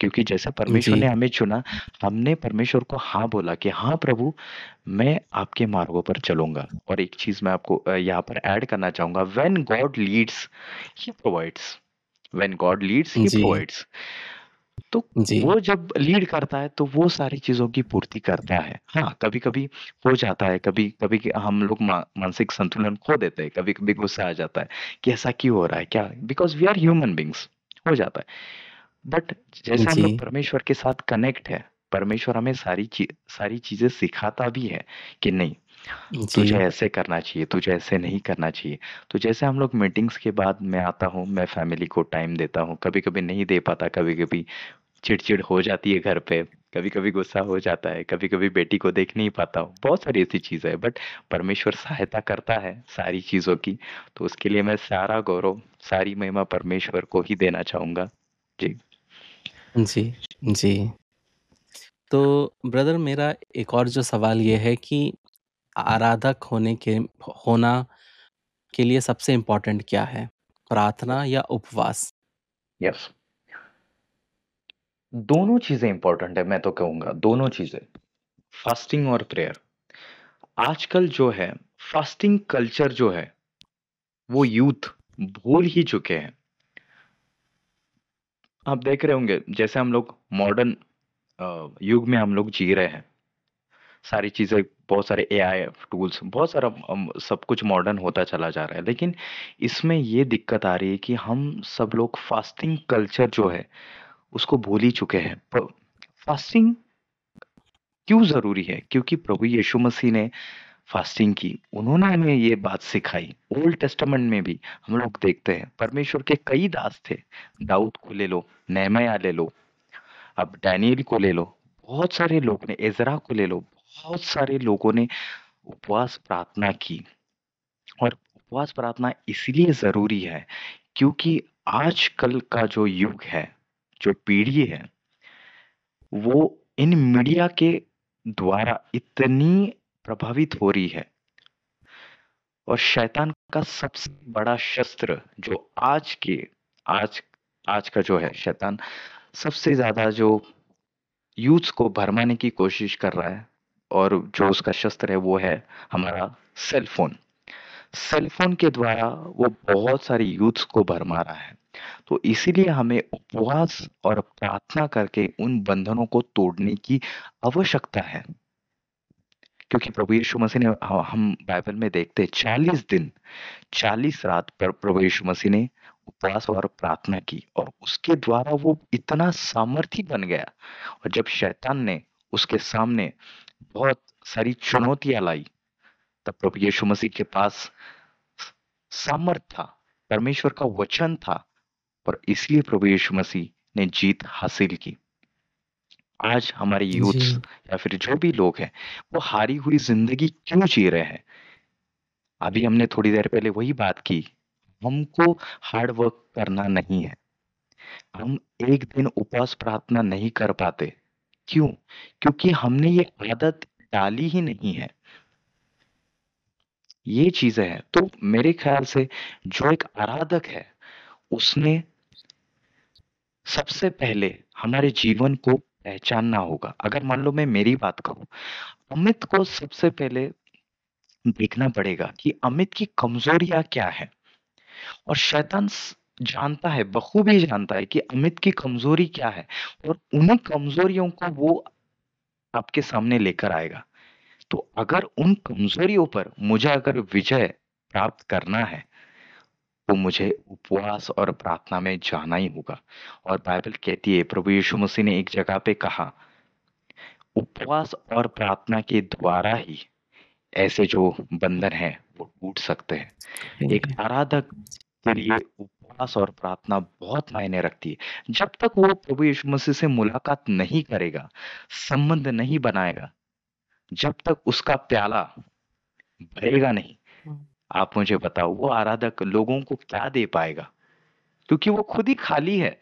क्योंकि जैसे परमेश्वर ने हमें चुना हमने परमेश्वर को हाँ बोला कि हाँ प्रभु मैं आपके मार्गों पर चलूंगा और एक चीज मैं आपको यहाँ पर ऐड करना चाहूंगा when God leads he provides when God leads he provides तो वो जब लीड करता है तो वो सारी चीजों की पूर्ति करता है हाँ कभी कभी हो जाता है कभी कभी हम लोग मानसिक संतुलन खो देते हैं कभी कभी गुस्सा आ जाता है कि ऐसा क्यों हो रहा है क्या because we are human beings हो जाता है बट जैसे हम लोग परमेश्वर के साथ कनेक्ट है परमेश्वर हमें सारी चीज सारी चीजें सिखाता भी है कि नहीं तुझे ऐसे करना चाहिए तुझे ऐसे नहीं करना चाहिए तो जैसे हम लोग मीटिंग्स के बाद मैं आता हूँ मैं फैमिली को टाइम देता हूँ कभी कभी नहीं दे पाता कभी कभी चिड़चिड़ हो जाती है घर पे कभी कभी गुस्सा हो जाता है कभी कभी बेटी को देख नहीं पाता हूँ बहुत सारी ऐसी चीज़ है बट परमेश्वर सहायता करता है सारी चीज़ों की तो उसके लिए मैं सारा गौरव सारी महिमा परमेश्वर को ही देना चाहूँगा जी जी जी तो ब्रदर मेरा एक और जो सवाल ये है कि आराधक होने के होना के लिए सबसे इम्पोर्टेंट क्या है प्रार्थना या उपवास यस yes. दोनों चीजें इंपॉर्टेंट है मैं तो कहूंगा दोनों चीजें फास्टिंग और प्रेयर आजकल जो है फास्टिंग कल्चर जो है वो यूथ भूल ही चुके हैं आप देख रहे होंगे जैसे हम लोग मॉडर्न युग में हम लोग जी रहे हैं सारी चीज़ें बहुत सारे ए आई टूल्स बहुत सारा सब कुछ मॉडर्न होता चला जा रहा है लेकिन इसमें ये दिक्कत आ रही है कि हम सब लोग फास्टिंग कल्चर जो है उसको भूल ही चुके हैं फास्टिंग क्यों जरूरी है क्योंकि प्रभु यीशु मसीह ने फास्टिंग की उन्होंने हमें ये बात सिखाई ओल्ड टेस्टमेंट में भी हम लोग देखते हैं परमेश्वर के कई दास थे दाऊद को ले लो नैमया ले लो अब डैनियल को ले लो बहुत सारे लोग ने एजरा को ले लो बहुत सारे लोगों ने उपवास प्रार्थना की और उपवास प्रार्थना इसलिए जरूरी है क्योंकि आजकल का जो युग है जो पीढ़ी है वो इन मीडिया के द्वारा इतनी प्रभावित हो रही है और शैतान का सबसे बड़ा शस्त्र जो आज के आज आज का जो है शैतान सबसे ज्यादा जो यूथ को भरमाने की कोशिश कर रहा है और जो उसका शस्त्र है वो है हमारा सेलफोन सेलफोन के द्वारा वो बहुत सारे यूथ्स को भरमा रहा है तो इसीलिए हमें उपवास और प्रार्थना करके उन बंधनों को तोड़ने की आवश्यकता है क्योंकि प्रभु यीशु मसीह ने हम बाइबल में देखते हैं चालीस दिन चालीस रात पर प्रभु यीशु मसीह ने उपवास और प्रार्थना की और उसके द्वारा वो इतना सामर्थ्य बन गया और जब शैतान ने उसके सामने बहुत सारी चुनौतियां लाई तब तो प्रभु यीशु मसीह के पास सामर्थ था परमेश्वर का वचन था पर इसलिए प्रभु यीशु मसीह ने जीत हासिल की आज हमारे यूथ या फिर जो भी लोग हैं वो हारी हुई जिंदगी क्यों जी रहे हैं अभी हमने थोड़ी देर पहले वही बात की हमको हार्ड वर्क करना नहीं है हम एक दिन उपवास प्रार्थना नहीं कर पाते क्यों क्योंकि हमने ये आदत डाली ही नहीं है ये चीजें हैं तो मेरे ख्याल से जो एक आराधक है उसने सबसे पहले हमारे जीवन को पहचानना होगा अगर मान लो मैं मेरी बात कहूँ अमित को सबसे पहले देखना पड़ेगा कि अमित की कमजोरियां क्या है और शैतान जानता है बखूबी जानता है कि अमित की कमजोरी क्या है और उन्हीं कमजोरियों को वो आपके सामने लेकर आएगा तो अगर उन कमजोरियों पर मुझे अगर विजय प्राप्त करना है तो मुझे उपवास और प्रार्थना में जाना ही होगा और बाइबल कहती है प्रभु यीशु मसीह ने एक जगह पे कहा उपवास और प्रार्थना के द्वारा ही ऐसे जो बंधन है वो टूट सकते हैं हम्म। एक आराधक के लिए उपवास और प्रार्थना बहुत मायने रखती है जब तक वो प्रभु यीशु मसीह से मुलाकात नहीं करेगा संबंध नहीं बनाएगा जब तक उसका प्याला भरेगा नहीं हम्म। आप मुझे बताओ वो आराधक लोगों को क्या दे पाएगा क्योंकि वो खुद ही खाली है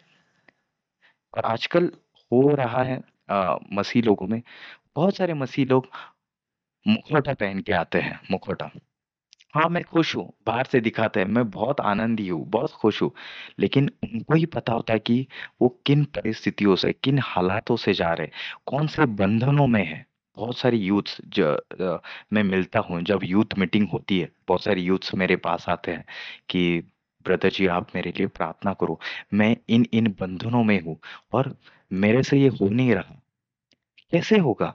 और आजकल हो रहा है आ, मसीह लोगों में बहुत सारे मसीह लोग मुखौटा पहन के आते हैं मुखौटा हाँ मैं खुश हूँ बाहर से दिखाते हैं मैं बहुत आनंदी हूँ बहुत खुश हूँ लेकिन उनको ही पता होता है कि वो किन परिस्थितियों से किन हालातों से जा रहे हैं कौन से बंधनों में है बहुत सारे यूथ्स जो मैं मिलता हूँ जब यूथ मीटिंग होती है, बहुत सारे यूथ्स मेरे पास आते हैं कि ब्रदर जी आप मेरे लिए प्रार्थना करो। मैं इन-इन बंधनों में हूँ और मेरे से ये हो नहीं रहा। कैसे होगा?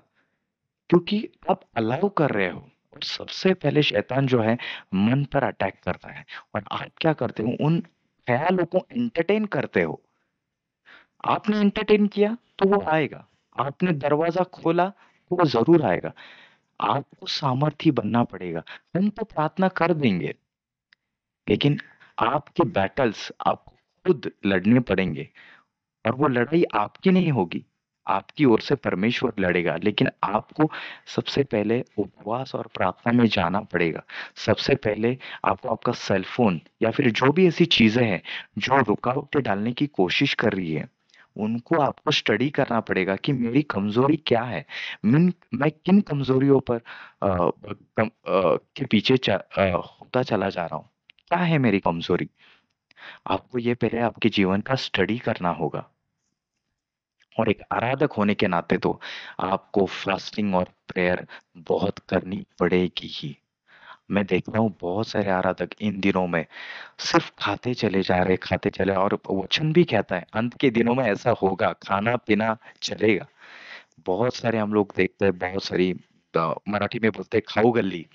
क्योंकि आप अलाउ कर रहे हो और सबसे पहले शैतान जो है मन पर अटैक करता है और आप क्या करते हो उन ख़्यालों को एंटरटेन करते हो। आपने एंटरटेन किया तो वो आएगा। आपने दरवाज़ा खोला वो जरूर आएगा आपको सामर्थ्य बनना पड़ेगा हम तो प्रार्थना कर देंगे लेकिन आपके बैटल्स आपको खुद लड़ने पड़ेंगे और वो लड़ाई आपकी नहीं होगी आपकी ओर से परमेश्वर लड़ेगा लेकिन आपको सबसे पहले उपवास और प्रार्थना में जाना पड़ेगा सबसे पहले आपको आपका सेलफोन या फिर जो भी ऐसी चीजें हैं जो रुकावटें डालने की कोशिश कर रही है उनको आपको स्टडी करना पड़ेगा कि हम्म। मेरी कमजोरी क्या है मैं मैं किन कमजोरियों पर आ, कम, आ, के पीछे चा, आ, होता चला जा रहा हूँ क्या है मेरी कमजोरी आपको ये पहले आपके जीवन का स्टडी करना होगा और एक आराधक होने के नाते तो आपको फास्टिंग और प्रेयर बहुत करनी पड़ेगी ही मैं देखता हूँ बहुत सारे आराधक इन दिनों में सिर्फ खाते चले जा रहे खाते चले और वचन भी कहता है अंत के दिनों में ऐसा होगा खाना पीना चलेगा बहुत सारे हम लोग देखते हैं बहुत सारी मराठी में बोलते हैं खाऊ गली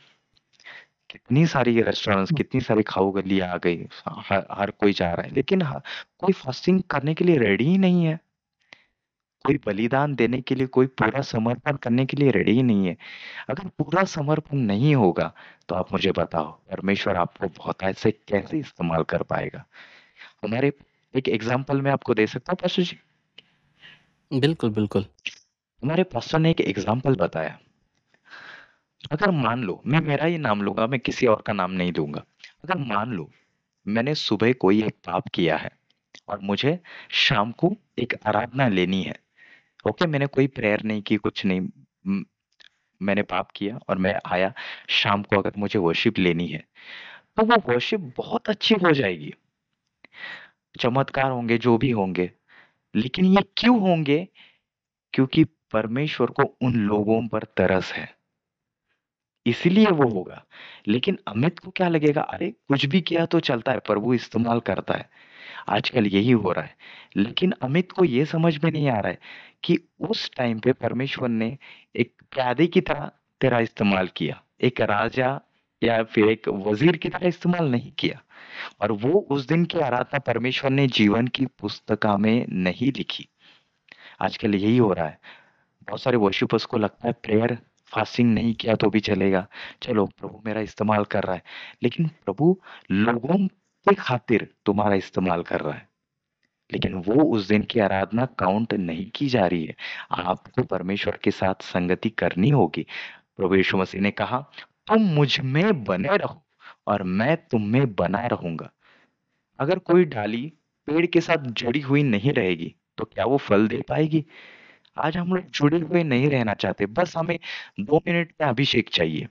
कितनी सारी रेस्टोरेंट्स हाँ। कितनी सारी खाऊ गली आ गई हर, हर कोई जा रहा है लेकिन हर, कोई फास्टिंग करने के लिए रेडी ही नहीं है कोई बलिदान देने के लिए कोई पूरा समर्पण करने के लिए रेडी नहीं है अगर पूरा समर्पण नहीं होगा तो आप मुझे बताओ परमेश्वर आपको बहुत ऐसे कैसे इस्तेमाल कर पाएगा हमारे एक एग्जाम्पल मैं आपको दे सकता हूँ पशु जी बिल्कुल बिल्कुल हमारे पशु ने एक एग्जाम्पल बताया अगर मान लो मैं मेरा ही नाम लूंगा मैं किसी और का नाम नहीं दूंगा अगर मान लो मैंने सुबह कोई एक पाप किया है और मुझे शाम को एक आराधना लेनी है ओके मैंने कोई प्रेयर नहीं की कुछ नहीं मैंने पाप किया और मैं आया शाम को अगर मुझे वर्शिप लेनी है तो वो वर्शिप बहुत अच्छी हो जाएगी चमत्कार होंगे जो भी होंगे लेकिन ये क्यों होंगे क्योंकि परमेश्वर को उन लोगों पर तरस है इसलिए वो होगा लेकिन अमित को क्या लगेगा अरे कुछ भी किया तो चलता है प्रभु इस्तेमाल करता है आजकल यही हो रहा है। लेकिन अमित को ये समझ में नहीं आ रहा है कि उस टाइम पे परमेश्वर ने एक कैदी की तरह तेरा इस्तेमाल किया। एक राजा या फिर एक वज़ीर की तरह इस्तेमाल नहीं किया। और वो उस दिन की आराधना परमेश्वर ने जीवन की पुस्तका में नहीं लिखी। आजकल यही हो रहा है। बहुत सारे वर्शिपर्स को लगता है प्रेयर फ़ास्टिंग नहीं किया तो भी चलेगा। चलो प्रभु मेरा इस्तेमाल कर रहा है। लेकिन प्रभु लोगों की खातिर तुम्हारा इस्तेमाल कर रहा है लेकिन वो उस दिन की आराधना काउंट नहीं की जा रही है आपको परमेश्वर के साथ संगति करनी होगी प्रभु यीशु मसीह ने कहा तुम मुझ में बने रहो और मैं तुम में बनाए रहूंगा अगर कोई डाली पेड़ के साथ जुड़ी हुई नहीं रहेगी तो क्या वो फल दे पाएगी आज हम लोग जुड़े हुए नहीं रहना चाहते बस हमें दो मिनट का अभिषेक चाहिए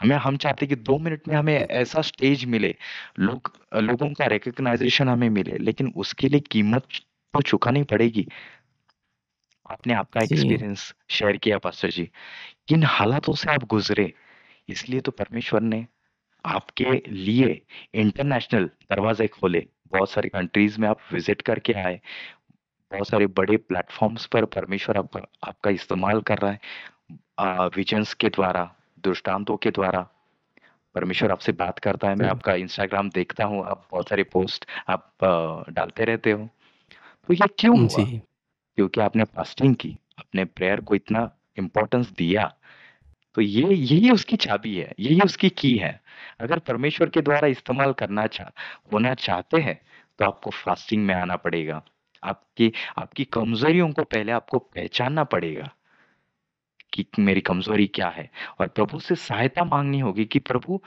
हमें हम चाहते कि दो मिनट में हमें ऐसा स्टेज मिले लोग लोगों का रिकग्नाइजेशन हमें मिले लेकिन उसके लिए कीमत तो चुकानी पड़ेगी आपने आपका एक्सपीरियंस शेयर किया पास्टर जी किन हालातों से आप गुजरे इसलिए तो परमेश्वर ने आपके लिए इंटरनेशनल दरवाजे खोले बहुत सारी कंट्रीज में आप विजिट करके आए बहुत सारे बड़े प्लेटफॉर्म्स पर परमेश्वर आपका आपका इस्तेमाल कर रहा है विजन्स के द्वारा दृष्टांतों के द्वारा परमेश्वर आपसे बात करता है मैं आपका इंस्टाग्राम देखता हूँ आप बहुत सारे पोस्ट आप डालते रहते हो तो ये क्यों हुआ क्योंकि आपने फास्टिंग की अपने प्रेयर को इतना इम्पोर्टेंस दिया तो ये यही उसकी चाबी है यही उसकी की है अगर परमेश्वर के द्वारा इस्तेमाल करना चाह होना चाहते हैं तो आपको फास्टिंग में आना पड़ेगा आपकी आपकी कमजोरियों को पहले आपको पहचानना पड़ेगा कि मेरी कमजोरी क्या है और प्रभु से सहायता मांगनी होगी कि प्रभु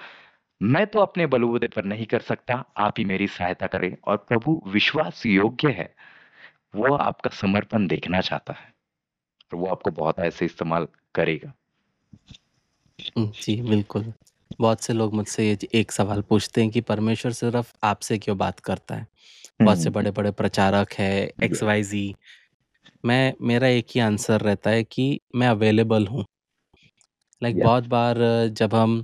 मैं तो अपने बलबूते पर नहीं कर सकता आप ही मेरी सहायता करें और प्रभु विश्वास योग्य है वो आपका समर्पण देखना चाहता है और वो आपको बहुत ऐसे इस्तेमाल करेगा हम्म, जी बिल्कुल बहुत से लोग मुझसे ये एक सवाल पूछते हैं कि परमेश्वर सिर्फ आपसे क्यों बात करता है बहुत से हम्म। बड़े बड़े प्रचारक है एक्स वाई जी मैं मेरा एक ही आंसर रहता है कि मैं अवेलेबल हूँ। Like yeah. बहुत बार जब हम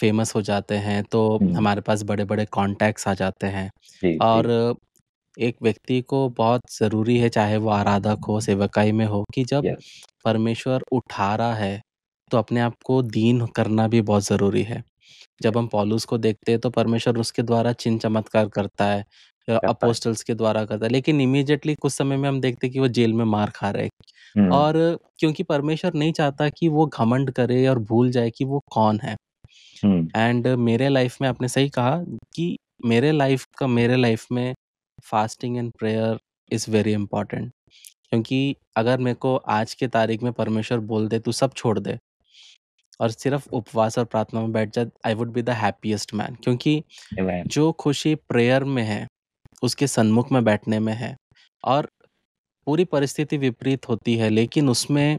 फेमस हो जाते हैं तो hmm. हमारे पास बड़े-बड़े कॉन्टैक्ट्स आ जाते हैं जी, और जी। एक व्यक्ति को बहुत ज़रूरी है चाहे वो आराधक हो, सेवकाई में हो कि जब yes. परमेश्वर उठा रहा है, तो अपने आप को दीन करना भी बहुत ज़रूरी है। जब हम पॉलूस को देखते हैं तो परमेश्वर उसके द्वारा चिन्ह चमत्कार करता है अपोस्टल्स के द्वारा करता है लेकिन इमीजिएटली कुछ समय में हम देखते हैं कि वो जेल में मार खा रहे हैं और क्योंकि परमेश्वर नहीं चाहता कि वो घमंड करे और भूल जाए कि वो कौन है एंड मेरे लाइफ में आपने सही कहा कि मेरे लाइफ का मेरे लाइफ में fasting and prayer is very important क्योंकि अगर मेरे को आज के तारीख में परमेश्वर बोल दे तू तो सब छोड़ दे और सिर्फ उपवास और प्रार्थना में बैठ जाए I would be the happiest man क्योंकि Amen. जो खुशी प्रेयर में है उसके सन्मुख में बैठने में है और पूरी परिस्थिति विपरीत होती है लेकिन उसमें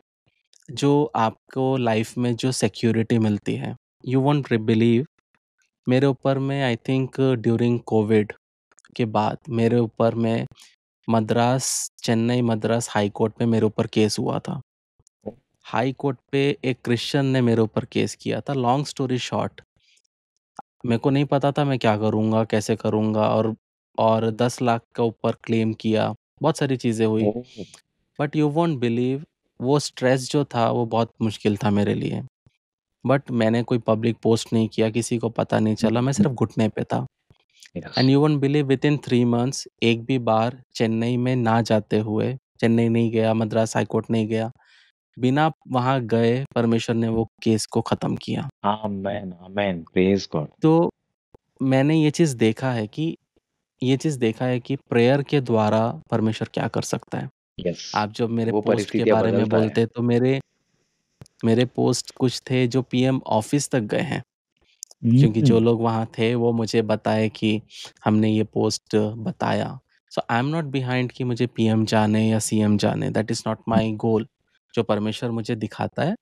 जो आपको लाइफ में जो सिक्योरिटी मिलती है यू वॉन्ट बिलीव मेरे ऊपर में आई थिंक ड्यूरिंग कोविड के बाद मेरे ऊपर में मद्रास चेन्नई मद्रास हाई कोर्ट में मेरे ऊपर केस हुआ था हाई कोर्ट पे एक क्रिश्चियन ने मेरे ऊपर केस किया था लॉन्ग स्टोरी शॉर्ट मेरे को नहीं पता था मैं क्या करूँगा कैसे करूँगा और और दस लाख के ऊपर क्लेम किया बहुत सारी चीज़ें हुई बट यू वॉन्ट बिलीव वो स्ट्रेस जो था वो बहुत मुश्किल था मेरे लिए बट मैंने कोई पब्लिक पोस्ट नहीं किया किसी को पता नहीं हम्म, चला मैं हम्म। सिर्फ घुटने पे था and you won't believe within three months एक भी बार चेन्नई में ना जाते हुए चेन्नई नहीं गया मद्रास हाईकोर्ट नहीं गया बिना वहां गए परमेश्वर ने वो केस को खत्म किया। आमें, आमें, तो मैंने ये चीज़ देखा है कि ये चीज़ देखा है कि प्रेयर के द्वारा परमेश्वर क्या कर सकता है। yes. आप जब मेरे पोस्ट के बारे में बोलते तो मेरे मेरे पोस्ट कुछ थे जो पीएम ऑफिस तक गए हैं। क्योंकि जो हम्म। लोग वहां थे वो मुझे बताए कि हमने ये पोस्ट बताया। So I am not behind कि मुझे पीएम जाने या सीएम जाने that is not my goal. जो परमेश्वर मुझे दिखाता है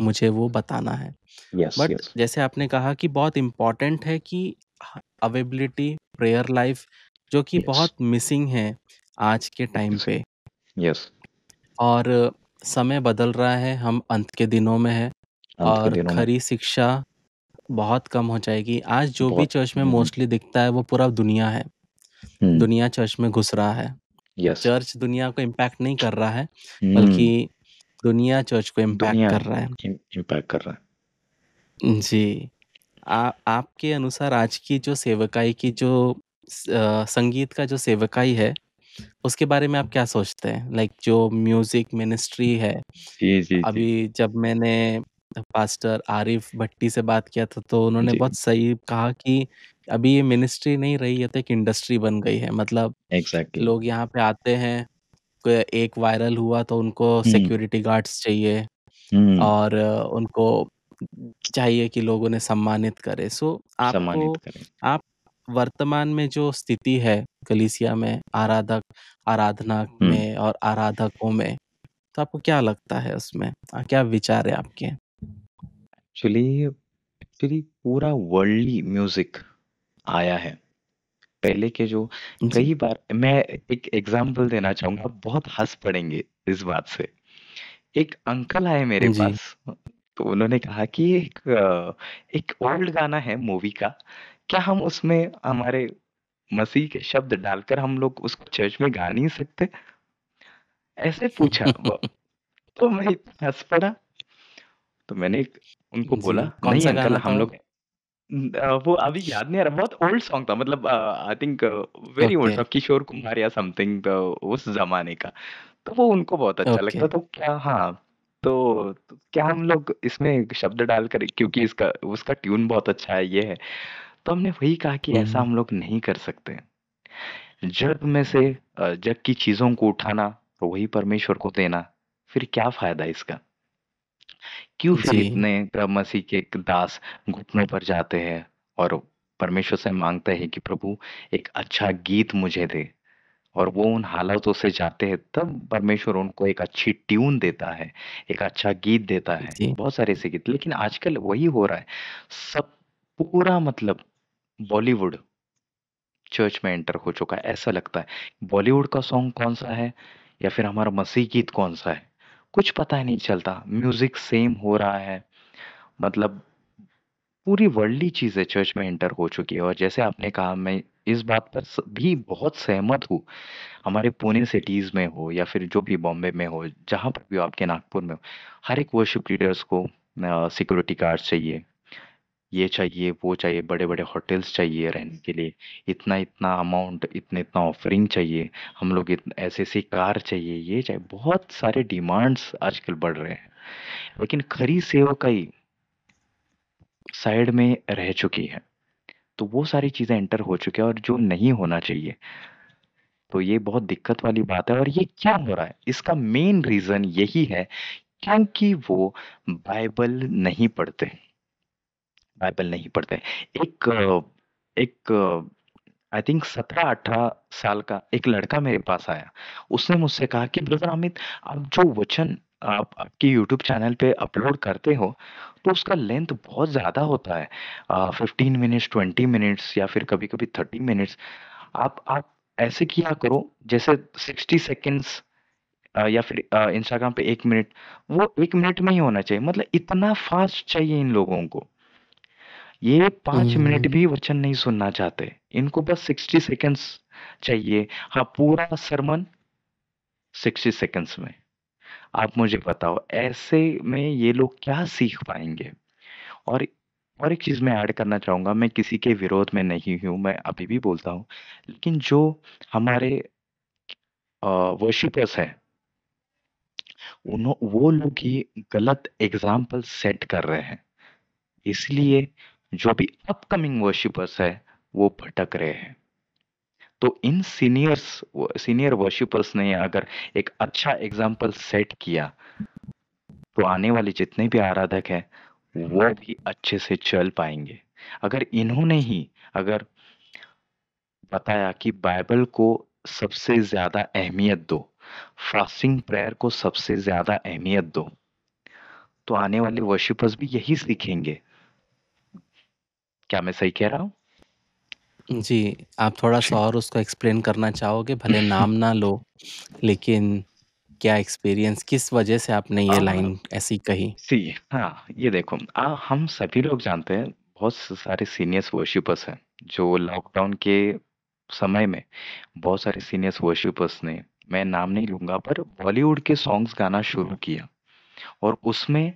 मुझे वो बताना है बट बट yes. जैसे आपने कहा कि बहुत इम्पोर्टेंट है कि अवेबिलिटी प्रेयर लाइफ जो कि yes. बहुत मिसिंग है आज के टाइम पे yes. और समय बदल रहा है हम अंत के दिनों में है और खरी शिक्षा बहुत कम हो जाएगी आज जो भी चर्च में मोस्टली हम्म, हम्म। दिखता है वो पूरा दुनिया है हम्म। दुनिया चर्च में घुस रहा है चर्च दुनिया को इम्पैक्ट नहीं कर रहा है बल्कि दुनिया चर्च को इम्पैक्ट कर रहा है इम्पैक्ट कर रहा है जी आ, आपके अनुसार आज की जो सेवकाई की जो आ, संगीत का जो सेवकाई है उसके बारे में आप क्या सोचते हैं लाइक like, जो म्यूजिक मिनिस्ट्री है जी जी अभी जी. जब मैंने पास्टर आरिफ भट्टी से बात किया था तो उन्होंने बहुत सही कहा कि अभी ये मिनिस्ट्री नहीं रही है तो एक इंडस्ट्री बन गई है मतलब एग्जैक्टली exactly. लोग यहाँ पे आते हैं एक वायरल हुआ तो उनको सिक्योरिटी गार्ड्स चाहिए और उनको चाहिए कि लोग उन्हें सम्मानित करे सो आपको करें आप वर्तमान में जो स्थिति है कलिसिया में आराधक आराधना में और आराधकों में तो आपको क्या लगता है उसमें क्या विचार है आपके एक्चुअली एक्चुअली पूरा वर्ल्डली म्यूजिक आया है पहले के जो जी। कई बार मैं एक एग्जाम्पल देना चाहूंगा बहुत हंस पड़ेंगे इस बात से। एक अंकल आए मेरे जी। पास, तो उन्होंने कहा कि एक एक ओल्ड गाना है मूवी का, क्या हम उसमें हमारे मसीह के शब्द डालकर हम लोग उसको चर्च में गा नहीं सकते? ऐसे पूछा वो। तो मैं हंस पड़ा, तो मैंने उनको बोला, जी, कौन नहीं सा अंकल गाना था हम वो? लोग वो अभी याद नहीं आ रहा बहुत ओल्ड सॉन्ग था मतलब I think very old song Kishore Kumar या समथिंग तो उस जमाने का तो वो उनको बहुत अच्छा ओके लगता तो क्या हाँ तो, तो क्या हम लोग इसमें शब्द डालकर क्योंकि इसका उसका ट्यून बहुत अच्छा है ये है तो हमने वही कहा कि ऐसा हम्म। हम लोग नहीं कर सकते जग में से जग की चीजों को उठाना और वही परमेश्वर को देना फिर क्या फायदा इसका क्यों फिर जी। इतने क मसीह के एक दास घुटनों पर जाते हैं और परमेश्वर से मांगते हैं कि प्रभु एक अच्छा गीत मुझे दे। और वो उन हालातों से जाते हैं तब परमेश्वर उनको एक अच्छी ट्यून देता है, एक अच्छा गीत देता है। जी। बहुत सारे ऐसे गीत लेकिन आजकल वही हो रहा है। सब पूरा मतलब बॉलीवुड चर्च में एंटर हो चुका है, ऐसा लगता है। बॉलीवुड का सॉन्ग कौन-सा है या फिर हमारा मसीह गीत कौन-सा है? कुछ पता ही नहीं चलता म्यूजिक सेम हो रहा है मतलब पूरी वर्ल्डली चीज़ें चर्च में इंटर हो चुकी है और जैसे आपने कहा मैं इस बात पर भी बहुत सहमत हूँ हमारे पुणे सिटीज़ में हो या फिर जो भी बॉम्बे में हो जहाँ पर भी हो आपके नागपुर में हो हर एक वर्शिप लीडर्स को सिक्योरिटी गार्ड चाहिए ये चाहिए वो चाहिए बड़े बड़े होटल्स चाहिए रहने के लिए इतना इतना अमाउंट इतने इतना ऑफरिंग चाहिए हम लोग इत- ऐसे ऐसी कार चाहिए ये चाहिए बहुत सारे डिमांड्स आजकल बढ़ रहे हैं लेकिन खरी सेवकाई साइड में रह चुकी है तो वो सारी चीज़ें एंटर हो चुकी है और जो नहीं होना चाहिए तो ये बहुत दिक्कत वाली बात है और ये क्या हो रहा है इसका मेन रीज़न यही है क्योंकि वो बाइबल नहीं पढ़ते बाइबल नहीं पढ़ते एक एक आई थिंक सत्रह अठारह साल का एक लड़का मेरे पास आया उसने मुझसे कहा कि ब्रदर अमित आप जो वचन आप आपकी यूट्यूब चैनल पे अपलोड करते हो तो उसका लेंथ बहुत ज़्यादा होता है फिफ्टीन मिनट्स ट्वेंटी मिनट्स या फिर कभी कभी थर्टी मिनट्स आप आप ऐसे किया करो जैसे सिक्सटी सेकेंड्स या फिर इंस्टाग्राम पे एक मिनट वो एक मिनट में ही होना चाहिए मतलब इतना फास्ट चाहिए इन लोगों को ये पांच मिनट हम्म। भी वचन नहीं सुनना चाहते इनको बस सिक्सटी सेकेंड्स चाहिए हाँ पूरा सरमन सिक्सटी सेकेंड्स में आप मुझे बताओ ऐसे में ये लोग क्या सीख पाएंगे और और एक चीज़ मैं ऐड करना चाहूंगा मैं किसी के विरोध में नहीं हूं मैं अभी भी बोलता हूँ लेकिन जो हमारे वर्शिपर्स हैं उन्हों वो लोग ही गलत एग्जाम्पल सेट कर रहे हैं इसलिए जो भी अपकमिंग वर्शिपर्स है वो भटक रहे हैं तो इन सीनियर्स सीनियर वर्शिपर्स ने अगर एक अच्छा एग्जाम्पल सेट किया तो आने वाले जितने भी आराधक हैं वो भी अच्छे से चल पाएंगे अगर इन्होंने ही अगर बताया कि बाइबल को सबसे ज्यादा अहमियत दो फास्टिंग प्रेयर को सबसे ज्यादा अहमियत दो तो आने वाले वर्शिपर्स भी यही सीखेंगे क्या मैं सही कह रहा हूँ? जी, आप थोड़ा-सा और उसको एक्सप्लेन करना चाहोगे? भले नाम ना लो, लेकिन क्या एक्सपीरियंस किस वजह से आपने ये लाइन ऐसी कही? सी हाँ, ये देखो आ, हम सभी लोग जानते हैं, बहुत सारे सीनियर्स वर्शिपर्स हैं, जो लॉकडाउन के समय में बहुत सारे सीनियर्स वर्शिपर्स ने, मैं नाम नहीं लूँगा, पर बॉलीवुड के सॉन्ग्स गाना शुरू किया और उसमें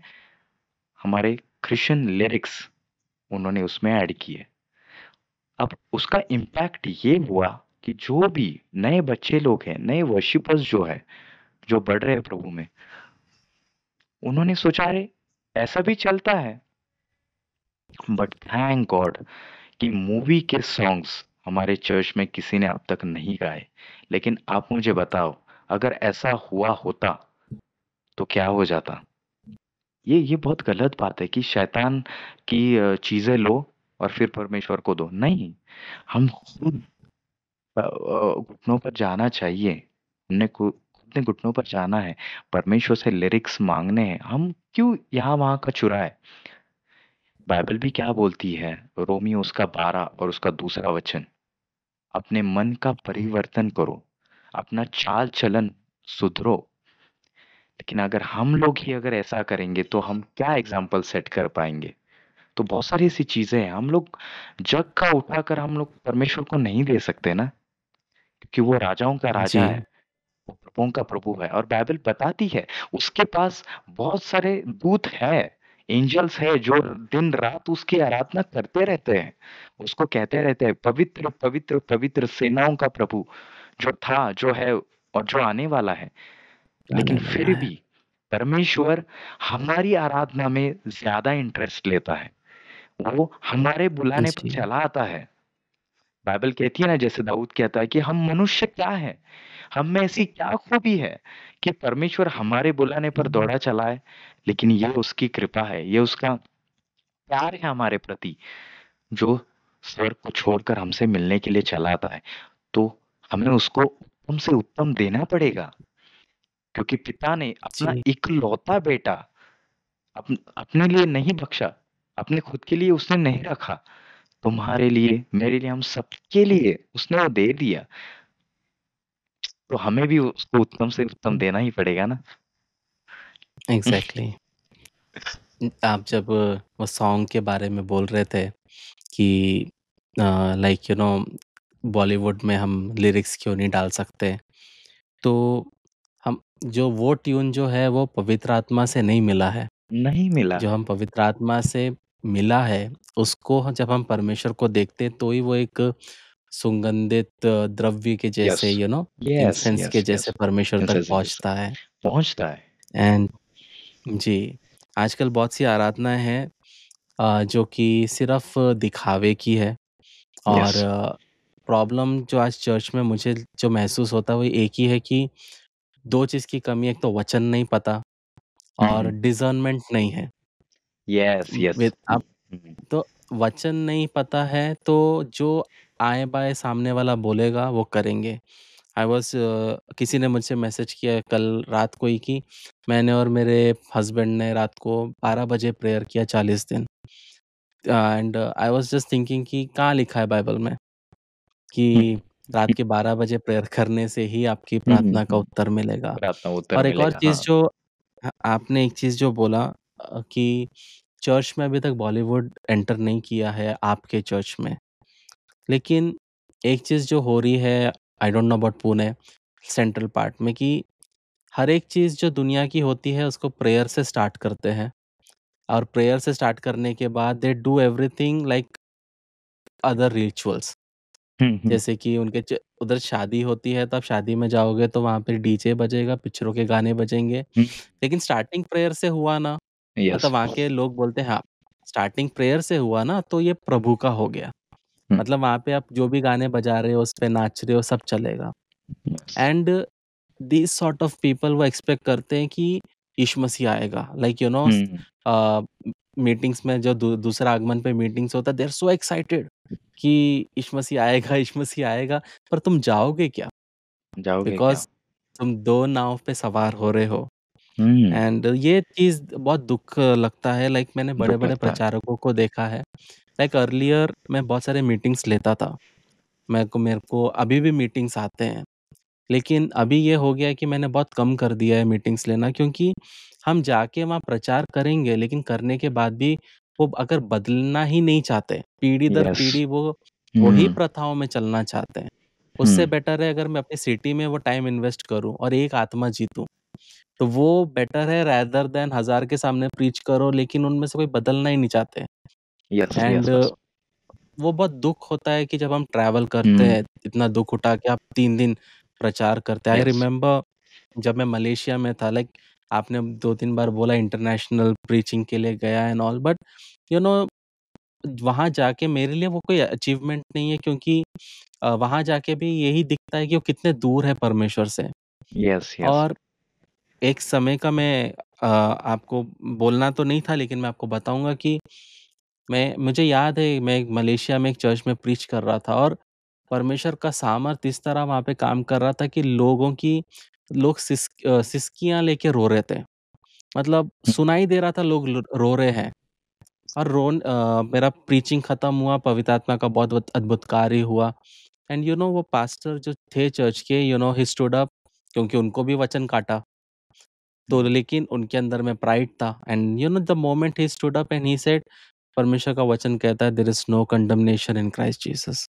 हमारे क्रिश्चियन लिरिक्स उन्होंने उसमें ऐड किए अब उसका इम्पैक्ट ये हुआ कि जो भी नए बच्चे लोग हैं नए वर्शिपर्स जो है जो बढ़ रहे हैं प्रभु में उन्होंने सोचा रे ऐसा भी चलता है बट थैंक गॉड कि मूवी के सॉन्ग्स हमारे चर्च में किसी ने अब तक नहीं गाए लेकिन आप मुझे बताओ अगर ऐसा हुआ होता तो क्या हो जाता ये ये बहुत गलत बात है कि शैतान की चीज़ें लो और फिर परमेश्वर को दो। नहीं, हम खुद घुटनों पर जाना चाहिए। हमने खुद ने घुटनों पर जाना है, परमेश्वर से लिरिक्स मांगने हैं। हम क्यों यहाँ-वहाँ का है बाइबल भी क्या बोलती है? रोमियो उसका बारह और उसका दूसरा वचन। अपने मन का परिवर्तन करो, अपना चाल-चलन सुधरो लेकिन अगर हम लोग ही अगर ऐसा करेंगे तो हम क्या एग्जाम्पल सेट कर पाएंगे तो बहुत सारी ऐसी चीजें हैं हम लोग जग का उठाकर हम लोग परमेश्वर को नहीं दे सकते ना क्योंकि वो राजाओं का राजा है वो प्रभुओं का प्रभु है और बाइबल बताती है उसके पास बहुत सारे दूत है एंजल्स है जो दिन रात उसकी आराधना करते रहते हैं उसको कहते रहते हैं पवित्र पवित्र पवित्र सेनाओं का प्रभु जो था जो है और जो आने वाला है लेकिन फिर भी परमेश्वर हमारी आराधना में ज्यादा इंटरेस्ट लेता है वो हमारे बुलाने पर चला आता है बाइबल कहती है ना जैसे दाऊद कहता है कि हम मनुष्य क्या है हम में ऐसी क्या खूबी है कि परमेश्वर हमारे बुलाने पर हम्म। दौड़ा चला है लेकिन ये उसकी कृपा है ये उसका प्यार है हमारे प्रति जो स्वर्ग को छोड़कर हमसे मिलने के लिए चला आता है तो हमें उसको उत्तम से उत्तम देना पड़ेगा क्योंकि पिता ने अपना इकलौता बेटा अप, अपने लिए नहीं बख्शा अपने खुद के लिए उसने नहीं रखा तुम्हारे लिए मेरे लिए हम सबके लिए उसने वो दे दिया तो हमें भी उसको उत्तम से उत्तम हम्म। देना ही पड़ेगा ना एग्जैक्टली exactly. आप जब वो सॉन्ग के बारे में बोल रहे थे कि लाइक यू नो बॉलीवुड में हम लिरिक्स क्यों नहीं डाल सकते तो जो वो ट्यून जो है वो पवित्र आत्मा से नहीं मिला है। नहीं मिला। जो हम पवित्र आत्मा से मिला है, उसको जब हम परमेश्वर को देखते हैं तो ही वो एक सुगंधित द्रव्य के जैसे यू नो सेंस के जैसे परमेश्वर तक पहुंचता है। पहुंचता है। एंड जी, आजकल बहुत सी आराधना हैं जो कि सिर्फ़ दिखावे की है और प्रॉब्लम जो आज चर्च में मुझे जो महसूस होता है वो एक ही है कि दो चीज़ की कमी एक तो वचन नहीं पता और डिज़र्नमेंट हम्म। नहीं है। Yes, yes. आप हम्म। तो वचन नहीं पता है, तो जो आए-बाए सामने वाला बोलेगा, वो करेंगे। आई uh, किसी ने मुझसे मैसेज किया कल रात को ही कि मैंने और मेरे हस्बैंड ने रात को 12 बजे प्रेयर किया 40 दिन। And I was just thinking कि कहाँ लिखा है बाइबल में कि हम्म। रात के बारह बजे प्रेयर करने से ही आपकी प्रार्थना का उत्तर मिलेगा। उत्तर और एक और चीज़ हाँ। जो आपने एक चीज़ जो बोला कि चर्च में अभी तक बॉलीवुड एंटर नहीं किया है आपके चर्च में। लेकिन एक चीज़ जो हो रही है I don't know about Pune central part में कि हर एक चीज़ जो दुनिया की होती है उसको प्रेयर से स्टार्ट करते हैं। और प्रेयर से स्टार्ट करने के बाद they do everything like other rituals. जैसे कि उनके उधर शादी होती है तो आप शादी में जाओगे तो वहां पर डीजे बजेगा, पिक्चरों के गाने बजेंगे। लेकिन स्टार्टिंग प्रेयर से हुआ ना, यस। मतलब वहाँ के लोग बोलते हैं हाँ, स्टार्टिंग प्रेयर से हुआ ना तो ये प्रभु का हो गया। मतलब वहां पे आप जो भी गाने बजा रहे हो, उस पर नाच रहे हो, सब चलेगा। And this sort of people वो एक्सपेक्ट करते हैं कि ईश्मसी मसीह आएगा। लाइक यू नो मीटिंग्स में जो दू, दूसरा आगमन पे मीटिंग्स होता है देर सो एक्साइटेड कि यीशु आएगा इश्मसी आएगा पर तुम जाओगे क्या जाओगे बिकॉज तुम दो नाव पे सवार हो रहे हो एंड हम्म। hmm. ये चीज बहुत दुख लगता है लाइक like मैंने बड़े बड़े प्रचारकों को देखा है लाइक like अर्लियर मैं बहुत सारे मीटिंग्स लेता था मेरे को मेरे को अभी भी मीटिंग्स आते हैं लेकिन अभी ये हो गया कि मैंने बहुत कम कर दिया है मीटिंग्स लेना क्योंकि हम जाके वहाँ प्रचार करेंगे लेकिन करने के बाद भी वो अगर बदलना ही नहीं चाहते पीढ़ी दर पीढ़ी वो वही हम्म। प्रथाओं में चलना चाहते हैं उससे हम्म। बेटर है अगर मैं अपनी सिटी में वो टाइम इन्वेस्ट करूं और एक आत्मा जीतूं तो वो बेटर है रेदर देन हजार के सामने प्रीच करो लेकिन उनमें से कोई बदलना ही नहीं चाहते एंड वो बहुत दुख होता है कि जब हम ट्रैवल करते हम्म। हैं इतना दुख उठा के आप तीन दिन प्रचार करते हैं। आई रिमेम्बर जब मैं मलेशिया में था लाइक आपने दो तीन बार बोला इंटरनेशनल प्रीचिंग के लिए गया and all but you know वहाँ जाके मेरे लिए वो कोई अचीवमेंट नहीं है क्योंकि वहाँ जाके भी यही दिखता है कि वो कितने दूर है परमेश्वर से। Yes, yes. और एक समय का मैं आपको बोलना तो नहीं था लेकिन मैं आपको बताऊंगा कि मैं मुझे याद है मैं मलेशिया में एक चर्च में प्रीच कर रहा था और परमेश्वर का सामर्थ इस तरह वहाँ पे काम कर रहा था कि लोगों की लोग सिस्कियाँ लेके रो रहे थे मतलब सुनाई दे रहा था लोग रो रहे हैं और रो आ, मेरा प्रीचिंग खत्म हुआ पवितात्मा का बहुत अद्भुत कार्य हुआ एंड यू नो वो पास्टर जो थे चर्च के यू नो हिस्टोड अप क्योंकि उनको भी वचन काटा तो लेकिन उनके अंदर में प्राइड था and you know the moment he stood up and he said परमेश्वर का वचन कहता है there is no condemnation in Christ Jesus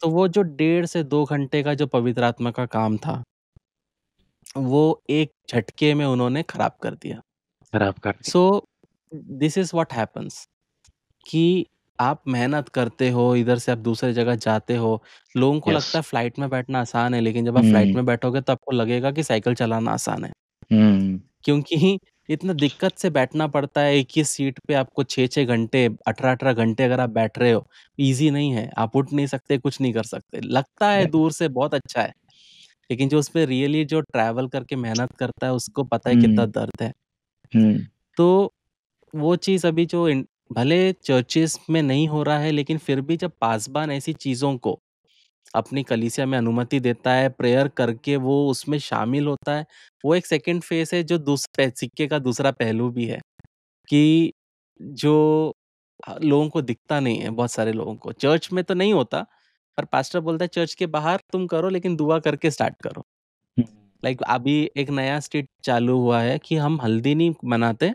तो वो जो डेढ़ से दो घंटे का जो पवित्र आत्मा का काम था वो एक झटके में उन्होंने खराब कर दिया। खराब कर so this is what happens कि आप मेहनत करते हो, इधर से आप दूसरे जगह जाते हो। लोगों को yes. लगता है फ्लाइट में बैठना आसान है, लेकिन जब आप फ्लाइट हम्म। में बैठोगे तो आपको लगेगा कि साइकिल चलाना आसान है। हम्म। क्योंकि इतना दिक्कत से बैठना पड़ता है एक ही सीट पे आपको छः छः घंटे, अठारह अठारह घंटे अगर आप बैठ रहे हो, ईज़ी नहीं है, आप उठ नहीं सकते, कुछ नहीं कर सकते। लगता है दूर से बहुत अच्छा है, लेकिन जो उस पर रियली जो ट्रैवल करके मेहनत करता है, उसको पता है कितना हम्म। दर्द है। हम्म। तो वो चीज़ अभी जो भले चर्चेस में नहीं हो रहा है, लेकिन फिर भी जब पासबान ऐसी चीज़ों को अपनी कलीसिया में अनुमति देता है प्रेयर करके वो उसमें शामिल होता है वो एक सेकंड फेज है जो दूसरे सिक्के का दूसरा पहलू भी है कि जो लोगों को दिखता नहीं है बहुत सारे लोगों को चर्च में तो नहीं होता पर पास्टर बोलता है चर्च के बाहर तुम करो लेकिन दुआ करके स्टार्ट करो लाइक like, अभी एक नया स्टेट चालू हुआ है कि हम हल्दी नहीं मनाते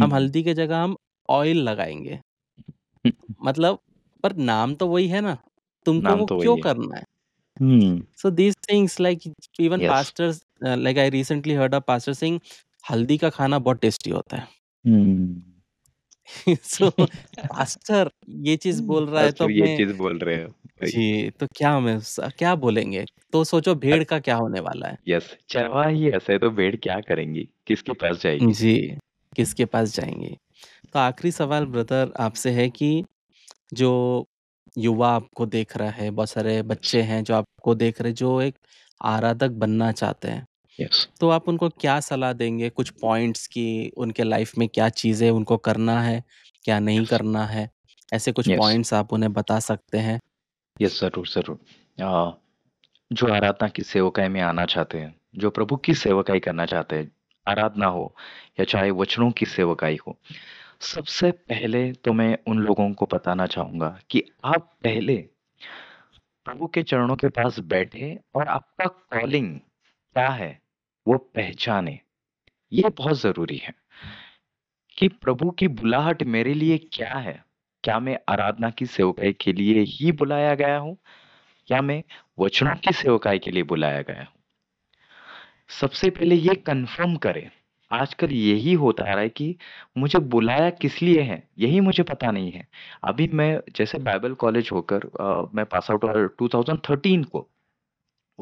हम हल्दी के जगह हम ऑयल लगाएंगे मतलब पर नाम तो वही है ना तुमको वो तो क्यों करना है so these things like even pastors like I recently heard a pastor Singh हल्दी का खाना बहुत टेस्टी होता है हम्म सो पास्टर ये चीज हम्म। बोल रहा है तो ये चीज बोल रहे हो जी तो क्या हमें क्या बोलेंगे तो सोचो भेड़ का क्या होने वाला है यस चरवा ही ऐसे तो भेड़ क्या करेंगी किसके पास जाएगी जी किसके पास जाएंगी तो आखिरी सवाल ब्रदर आपसे है कि जो युवा आपको देख रहा है, बहुत सारे बच्चे हैं जो आपको देख रहे हैं, जो एक आराधक बनना चाहते हैं। yes. तो आप उनको क्या सलाह देंगे? कुछ पॉइंट्स की उनके लाइफ में क्या चीज़ें उनको करना है, क्या नहीं yes. करना है? ऐसे कुछ पॉइंट्स yes. आप उन्हें बता सकते हैं? यस, ज़रूर, ज़रूर। जो आराधना की सेवकाई में आना चाहते हैं, जो प्रभु की सेवकाई करना चाहते हैं, आराधना हो या चाहे वचनों की सेवकाई हो। सबसे पहले तो मैं उन लोगों को बताना चाहूंगा कि आप पहले प्रभु के चरणों के पास बैठे और आपका कॉलिंग क्या है वो पहचाने ये बहुत ज़रूरी है कि प्रभु की बुलाहट मेरे लिए क्या है क्या मैं आराधना की सेवकाई के लिए ही बुलाया गया हूं क्या मैं वचनों की सेवकाई के लिए बुलाया गया हूं सबसे पहले ये कंफर्म करें आजकल यही होता रहा है कि मुझे बुलाया किस लिए है, यही मुझे पता नहीं है। अभी मैं जैसे बाइबल कॉलेज होकर मैं पास आउट हुआ टू को।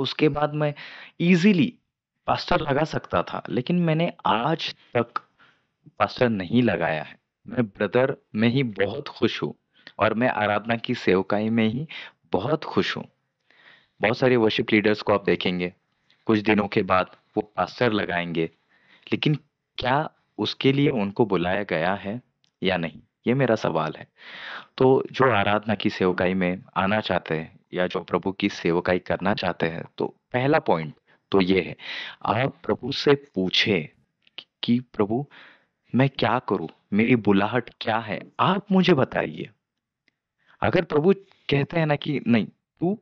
उसके बाद मैं इजीली पास्टर लगा सकता था, लेकिन मैंने आज तक पास्टर नहीं लगाया है। मैं ब्रदर में ही बहुत खुश हूँ और मैं आराधना की सेवकाई में ही बहुत खुश हूँ। बहुत सारे वर्शिप लीडर्स को आप देखेंगे, कुछ दिनों के बाद वो पास्टर लगाएंगे लेकिन क्या उसके लिए उनको बुलाया गया है या नहीं ये मेरा सवाल है तो जो आराधना की सेवकाई में आना चाहते हैं या जो प्रभु की सेवकाई करना चाहते हैं तो पहला पॉइंट तो ये है आप प्रभु से पूछे कि प्रभु मैं क्या करूं मेरी बुलाहट क्या है आप मुझे बताइए अगर प्रभु कहते हैं ना कि नहीं तू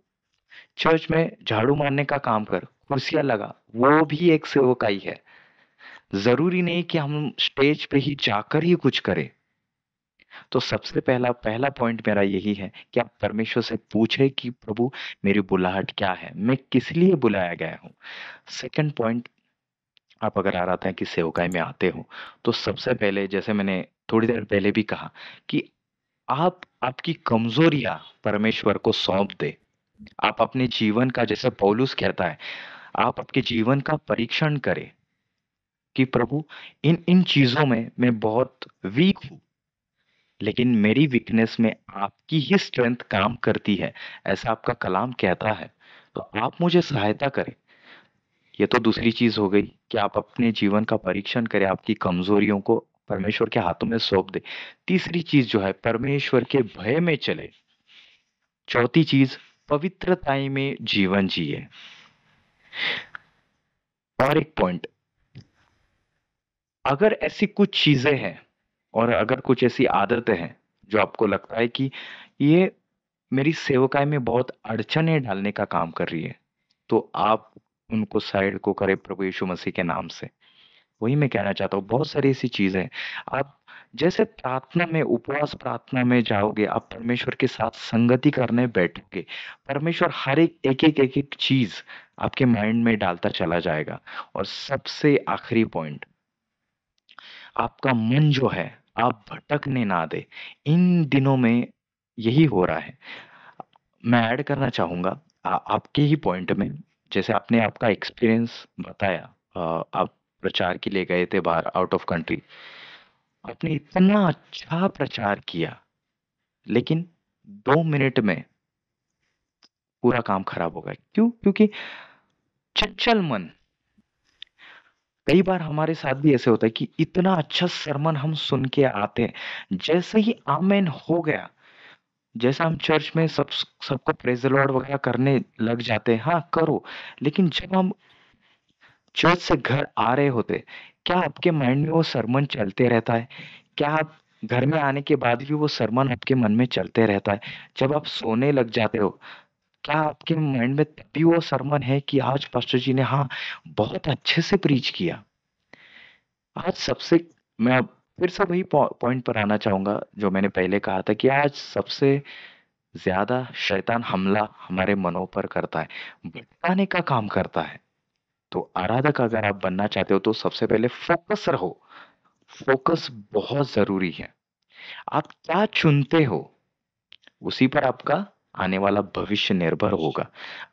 चर्च में झाड़ू मारने का काम कर कुर्सियां लगा वो भी एक सेवकाई है जरूरी नहीं कि हम स्टेज पे ही जाकर ही कुछ करें तो सबसे पहला पहला पॉइंट मेरा यही है कि आप परमेश्वर से पूछे कि प्रभु मेरी बुलाहट क्या है मैं किस लिए बुलाया गया हूं सेकंड पॉइंट आप अगर आ रहा था कि सेवकाई में आते हो तो सबसे पहले जैसे मैंने थोड़ी देर पहले भी कहा कि आप आपकी कमजोरिया परमेश्वर को सौंप दे आप अपने जीवन का जैसे पौलुस कहता है आप आपके जीवन का परीक्षण करें कि प्रभु इन इन चीजों में मैं बहुत वीक हूं लेकिन मेरी वीकनेस में आपकी ही स्ट्रेंथ काम करती है ऐसा आपका कलाम कहता है तो आप मुझे सहायता करें ये तो दूसरी चीज हो गई कि आप अपने जीवन का परीक्षण करें आपकी कमजोरियों को परमेश्वर के हाथों में सौंप दे तीसरी चीज जो है परमेश्वर के भय में चले चौथी चीज पवित्रताई में जीवन जिए और एक पॉइंट अगर ऐसी कुछ चीज़ें हैं और अगर कुछ ऐसी आदतें हैं जो आपको लगता है कि ये मेरी सेवकाएं में बहुत अड़चने डालने का काम कर रही है तो आप उनको साइड को करें प्रभु यीशु मसीह के नाम से वही मैं कहना चाहता हूँ बहुत सारी ऐसी चीज़ें हैं आप जैसे प्रार्थना में उपवास प्रार्थना में जाओगे आप परमेश्वर के साथ संगति करने बैठोगे परमेश्वर हर एक एक एक एक, एक चीज आपके माइंड में डालता चला जाएगा और सबसे आखिरी पॉइंट आपका मन जो है आप भटकने ना दे इन दिनों में यही हो रहा है मैं ऐड करना चाहूँगा आ- आपके ही पॉइंट में जैसे आपने आपका एक्सपीरियंस बताया आ, आप प्रचार के लिए गए थे बाहर आउट ऑफ कंट्री आपने इतना अच्छा प्रचार किया लेकिन दो मिनट में पूरा काम खराब हो गया क्यों क्योंकि चंचल मन कई बार हमारे साथ भी ऐसे होता है कि इतना अच्छा सरमन हम सुन के आते हैं जैसे ही आमेन हो गया जैसे हम चर्च में सब सबको प्रेज लॉर्ड वगैरह करने लग जाते हैं हाँ करो लेकिन जब हम चर्च से घर आ रहे होते क्या आपके माइंड में वो सरमन चलते रहता है क्या आप घर में आने के बाद भी वो सरमन आपके मन में चलते रहता है जब आप सोने लग जाते हो क्या आपके माइंड में तभी वो सरमन है कि आज पास्टर जी ने हाँ बहुत अच्छे से प्रीच किया आज सबसे मैं फिर से वही पॉइंट पर आना चाहूंगा जो मैंने पहले कहा था कि आज सबसे ज्यादा शैतान हमला हमारे मनों पर करता है भटकाने का काम करता है तो आराधक अगर आप बनना चाहते हो तो सबसे पहले फोकस रहो फोकस बहुत जरूरी है आप क्या चुनते हो उसी पर आपका आने वाला भविष्य निर्भर होगा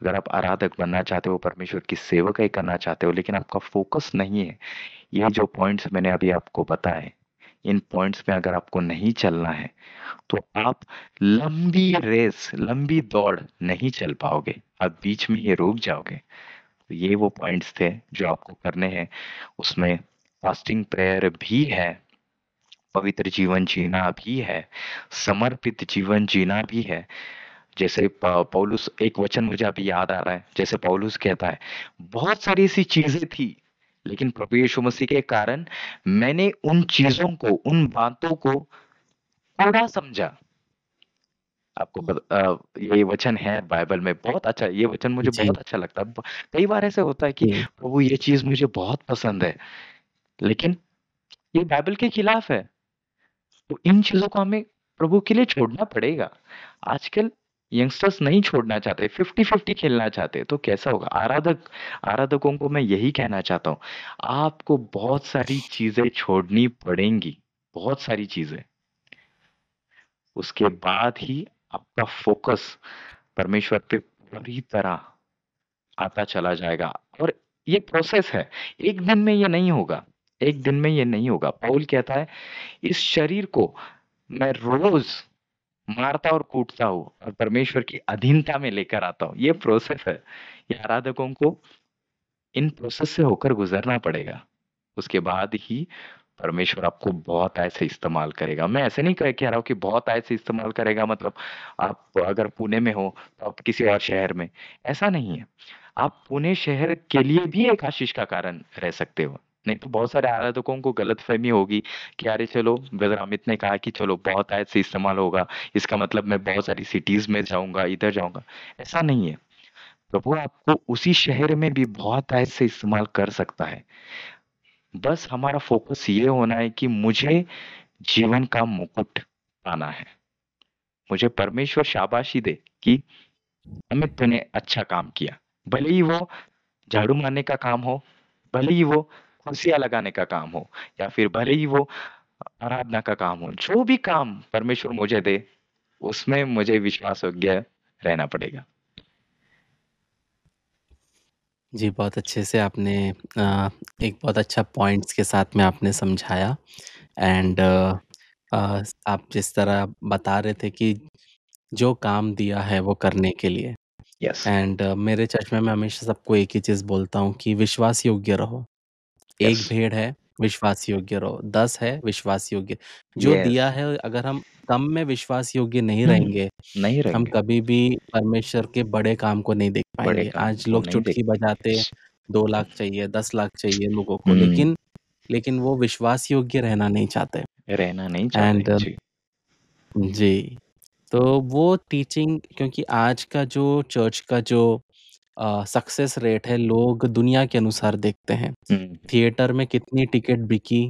अगर आप आराधक बनना चाहते हो परमेश्वर की ही करना चाहते हो लेकिन आपका फोकस नहीं है ये जो पॉइंट्स मैंने अभी आपको बताए इन पॉइंट्स में अगर आपको नहीं चलना है तो आप लंबी रेस लंबी दौड़ नहीं चल पाओगे आप बीच में ये रुक जाओगे तो ये वो पॉइंट्स थे जो आपको करने हैं उसमें फास्टिंग प्रेयर भी है पवित्र जीवन जीना भी है समर्पित जीवन जीना भी है जैसे पौलुस एक वचन मुझे अभी याद आ रहा है जैसे पौलुस कहता है बहुत सारी ऐसी चीजें थी लेकिन प्रभु यीशु मसीह के कारण मैंने उन चीजों को उन बातों को थोड़ा समझा आपको आ, ये वचन है बाइबल में बहुत अच्छा ये वचन मुझे बहुत अच्छा लगता है कई बार ऐसे होता है कि प्रभु ये चीज मुझे बहुत पसंद है लेकिन ये बाइबल के खिलाफ है तो इन चीजों को हमें प्रभु के लिए छोड़ना पड़ेगा आजकल यंगस्टर्स नहीं छोड़ना चाहते फिफ्टी फिफ्टी खेलना चाहते तो कैसा होगा आराधक आराधकों को मैं यही कहना चाहता हूँ आपको बहुत सारी चीजें छोड़नी पड़ेंगी बहुत सारी चीजें उसके बाद ही आपका फोकस परमेश्वर पे पूरी तरह आता चला जाएगा और ये प्रोसेस है एक दिन में ये नहीं होगा एक दिन में ये नहीं होगा पाउल कहता है इस शरीर को मैं रोज मारता और कूटता हूँ और परमेश्वर की अधीनता में लेकर आता हूँ ये प्रोसेस है ये आराधकों को इन प्रोसेस से होकर गुजरना पड़ेगा उसके बाद ही परमेश्वर आपको बहुत आय से इस्तेमाल करेगा मैं ऐसे नहीं कह रहा हूँ कि बहुत आय से इस्तेमाल करेगा मतलब आप अगर पुणे में हो तो आप किसी और शहर में ऐसा नहीं है आप पुणे शहर के लिए भी एक आशीष का कारण रह सकते हो नहीं तो बहुत सारे आराधकों को गलत फहमी होगी कि अरे चलो ब्रदर अमित ने कहा कि चलो बहुत आयत से इस्तेमाल होगा इसका मतलब मैं बहुत सारी सिटीज में जाऊंगा इधर जाऊंगा ऐसा नहीं है प्रभु आपको उसी शहर में भी बहुत आयत से इस्तेमाल कर सकता है बस हमारा फोकस ये होना है कि मुझे जीवन का मुकुट पाना है मुझे परमेश्वर शाबाशी दे कि अमित तूने अच्छा काम किया भले ही वो झाड़ू मारने का काम हो भले ही वो कुर्सियां लगाने का काम हो या फिर भले ही वो आराधना का काम हो जो भी काम परमेश्वर मुझे दे उसमें मुझे विश्वास योग्य रहना पड़ेगा जी बहुत अच्छे से आपने एक बहुत अच्छा पॉइंट्स के साथ में आपने समझाया एंड आप जिस तरह बता रहे थे कि जो काम दिया है वो करने के लिए एंड yes. uh, मेरे चश्मे में हमेशा सबको एक ही चीज़ बोलता हूँ कि विश्वास योग्य रहो एक भेड़ है विश्वास योग्य रहो दस है विश्वास योग्य जो yes. दिया है अगर हम कम में विश्वास योग्य नहीं हम्म, रहेंगे नहीं हम कभी भी परमेश्वर के बड़े काम को नहीं देख पाएंगे आज लोग चुटकी बजाते हैं, दो लाख चाहिए दस लाख चाहिए लोगों को हम्म। लेकिन लेकिन वो विश्वास योग्य रहना नहीं चाहते रहना नहीं चाहते एंड uh, जी जी तो वो टीचिंग क्योंकि आज का जो चर्च का जो सक्सेस रेट है लोग दुनिया के अनुसार देखते हैं थिएटर में कितनी टिकट बिकी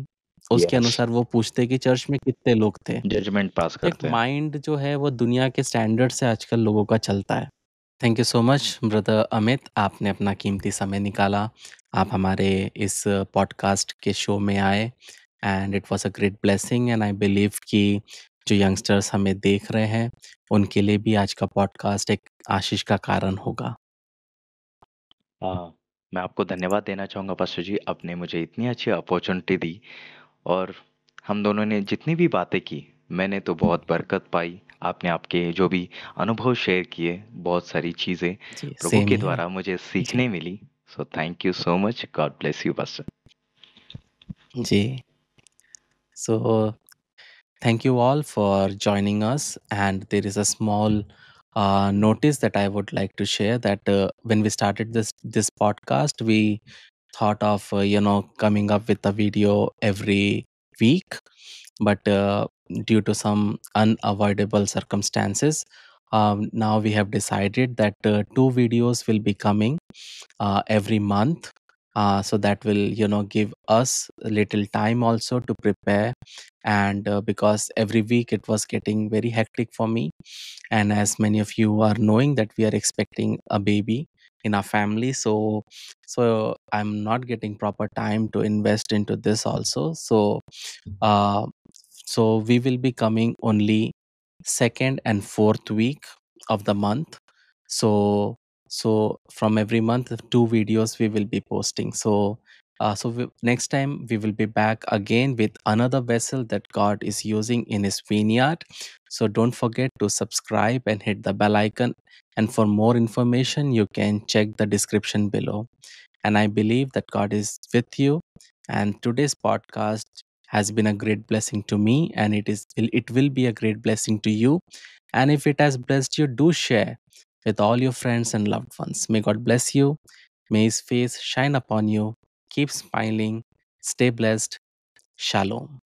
उसके अनुसार वो पूछते कि चर्च में कितने लोग थे जजमेंट पास करते हैं माइंड जो है वो दुनिया के स्टैंडर्ड से आजकल लोगों का चलता है thank you so much brother Amit आपने अपना कीमती समय निकाला आप हमारे इस पॉडकास्ट के शो में आए and it was a great blessing and I believe कि जो यंगस्टर्स हमें देख रहे हैं उनके लिए भी आज का पॉडकास्ट एक आशीष का कारण होगा मैं आपको धन्यवाद देना चाहूँगा पास्टर जी, आपने मुझे इतनी अच्छी अपॉर्चुनिटी दी और हम दोनों ने जितनी भी बातें की, मैंने तो बहुत बरकत पाई। आपने आपके जो भी अनुभव शेयर किए, बहुत सारी चीज़ें जी, प्रभु के द्वारा मुझे सीखने मिली। So thank you so much, God bless you pastor. जी. So thank you all for joining us and there is a small uh, notice that I would like to share that uh, when we started this this podcast, we thought of uh, you know coming up with a video every week, but uh, due to some unavoidable circumstances, um, now we have decided that uh, two videos will be coming uh, every month uh, so that will you know give us a little time also to prepare and uh, because every week it was getting very hectic for me and as many of you are knowing that we are expecting a baby in our family so so i'm not getting proper time to invest into this also so uh so we will be coming only second and fourth week of the month so so from every month two videos we will be posting so uh, so we, next time we will be back again with another vessel that god is using in his vineyard so don't forget to subscribe and hit the bell icon and for more information you can check the description below and i believe that god is with you and today's podcast has been a great blessing to me and it is it will be a great blessing to you and if it has blessed you do share with all your friends and loved ones. May God bless you. May His face shine upon you. Keep smiling. Stay blessed. Shalom.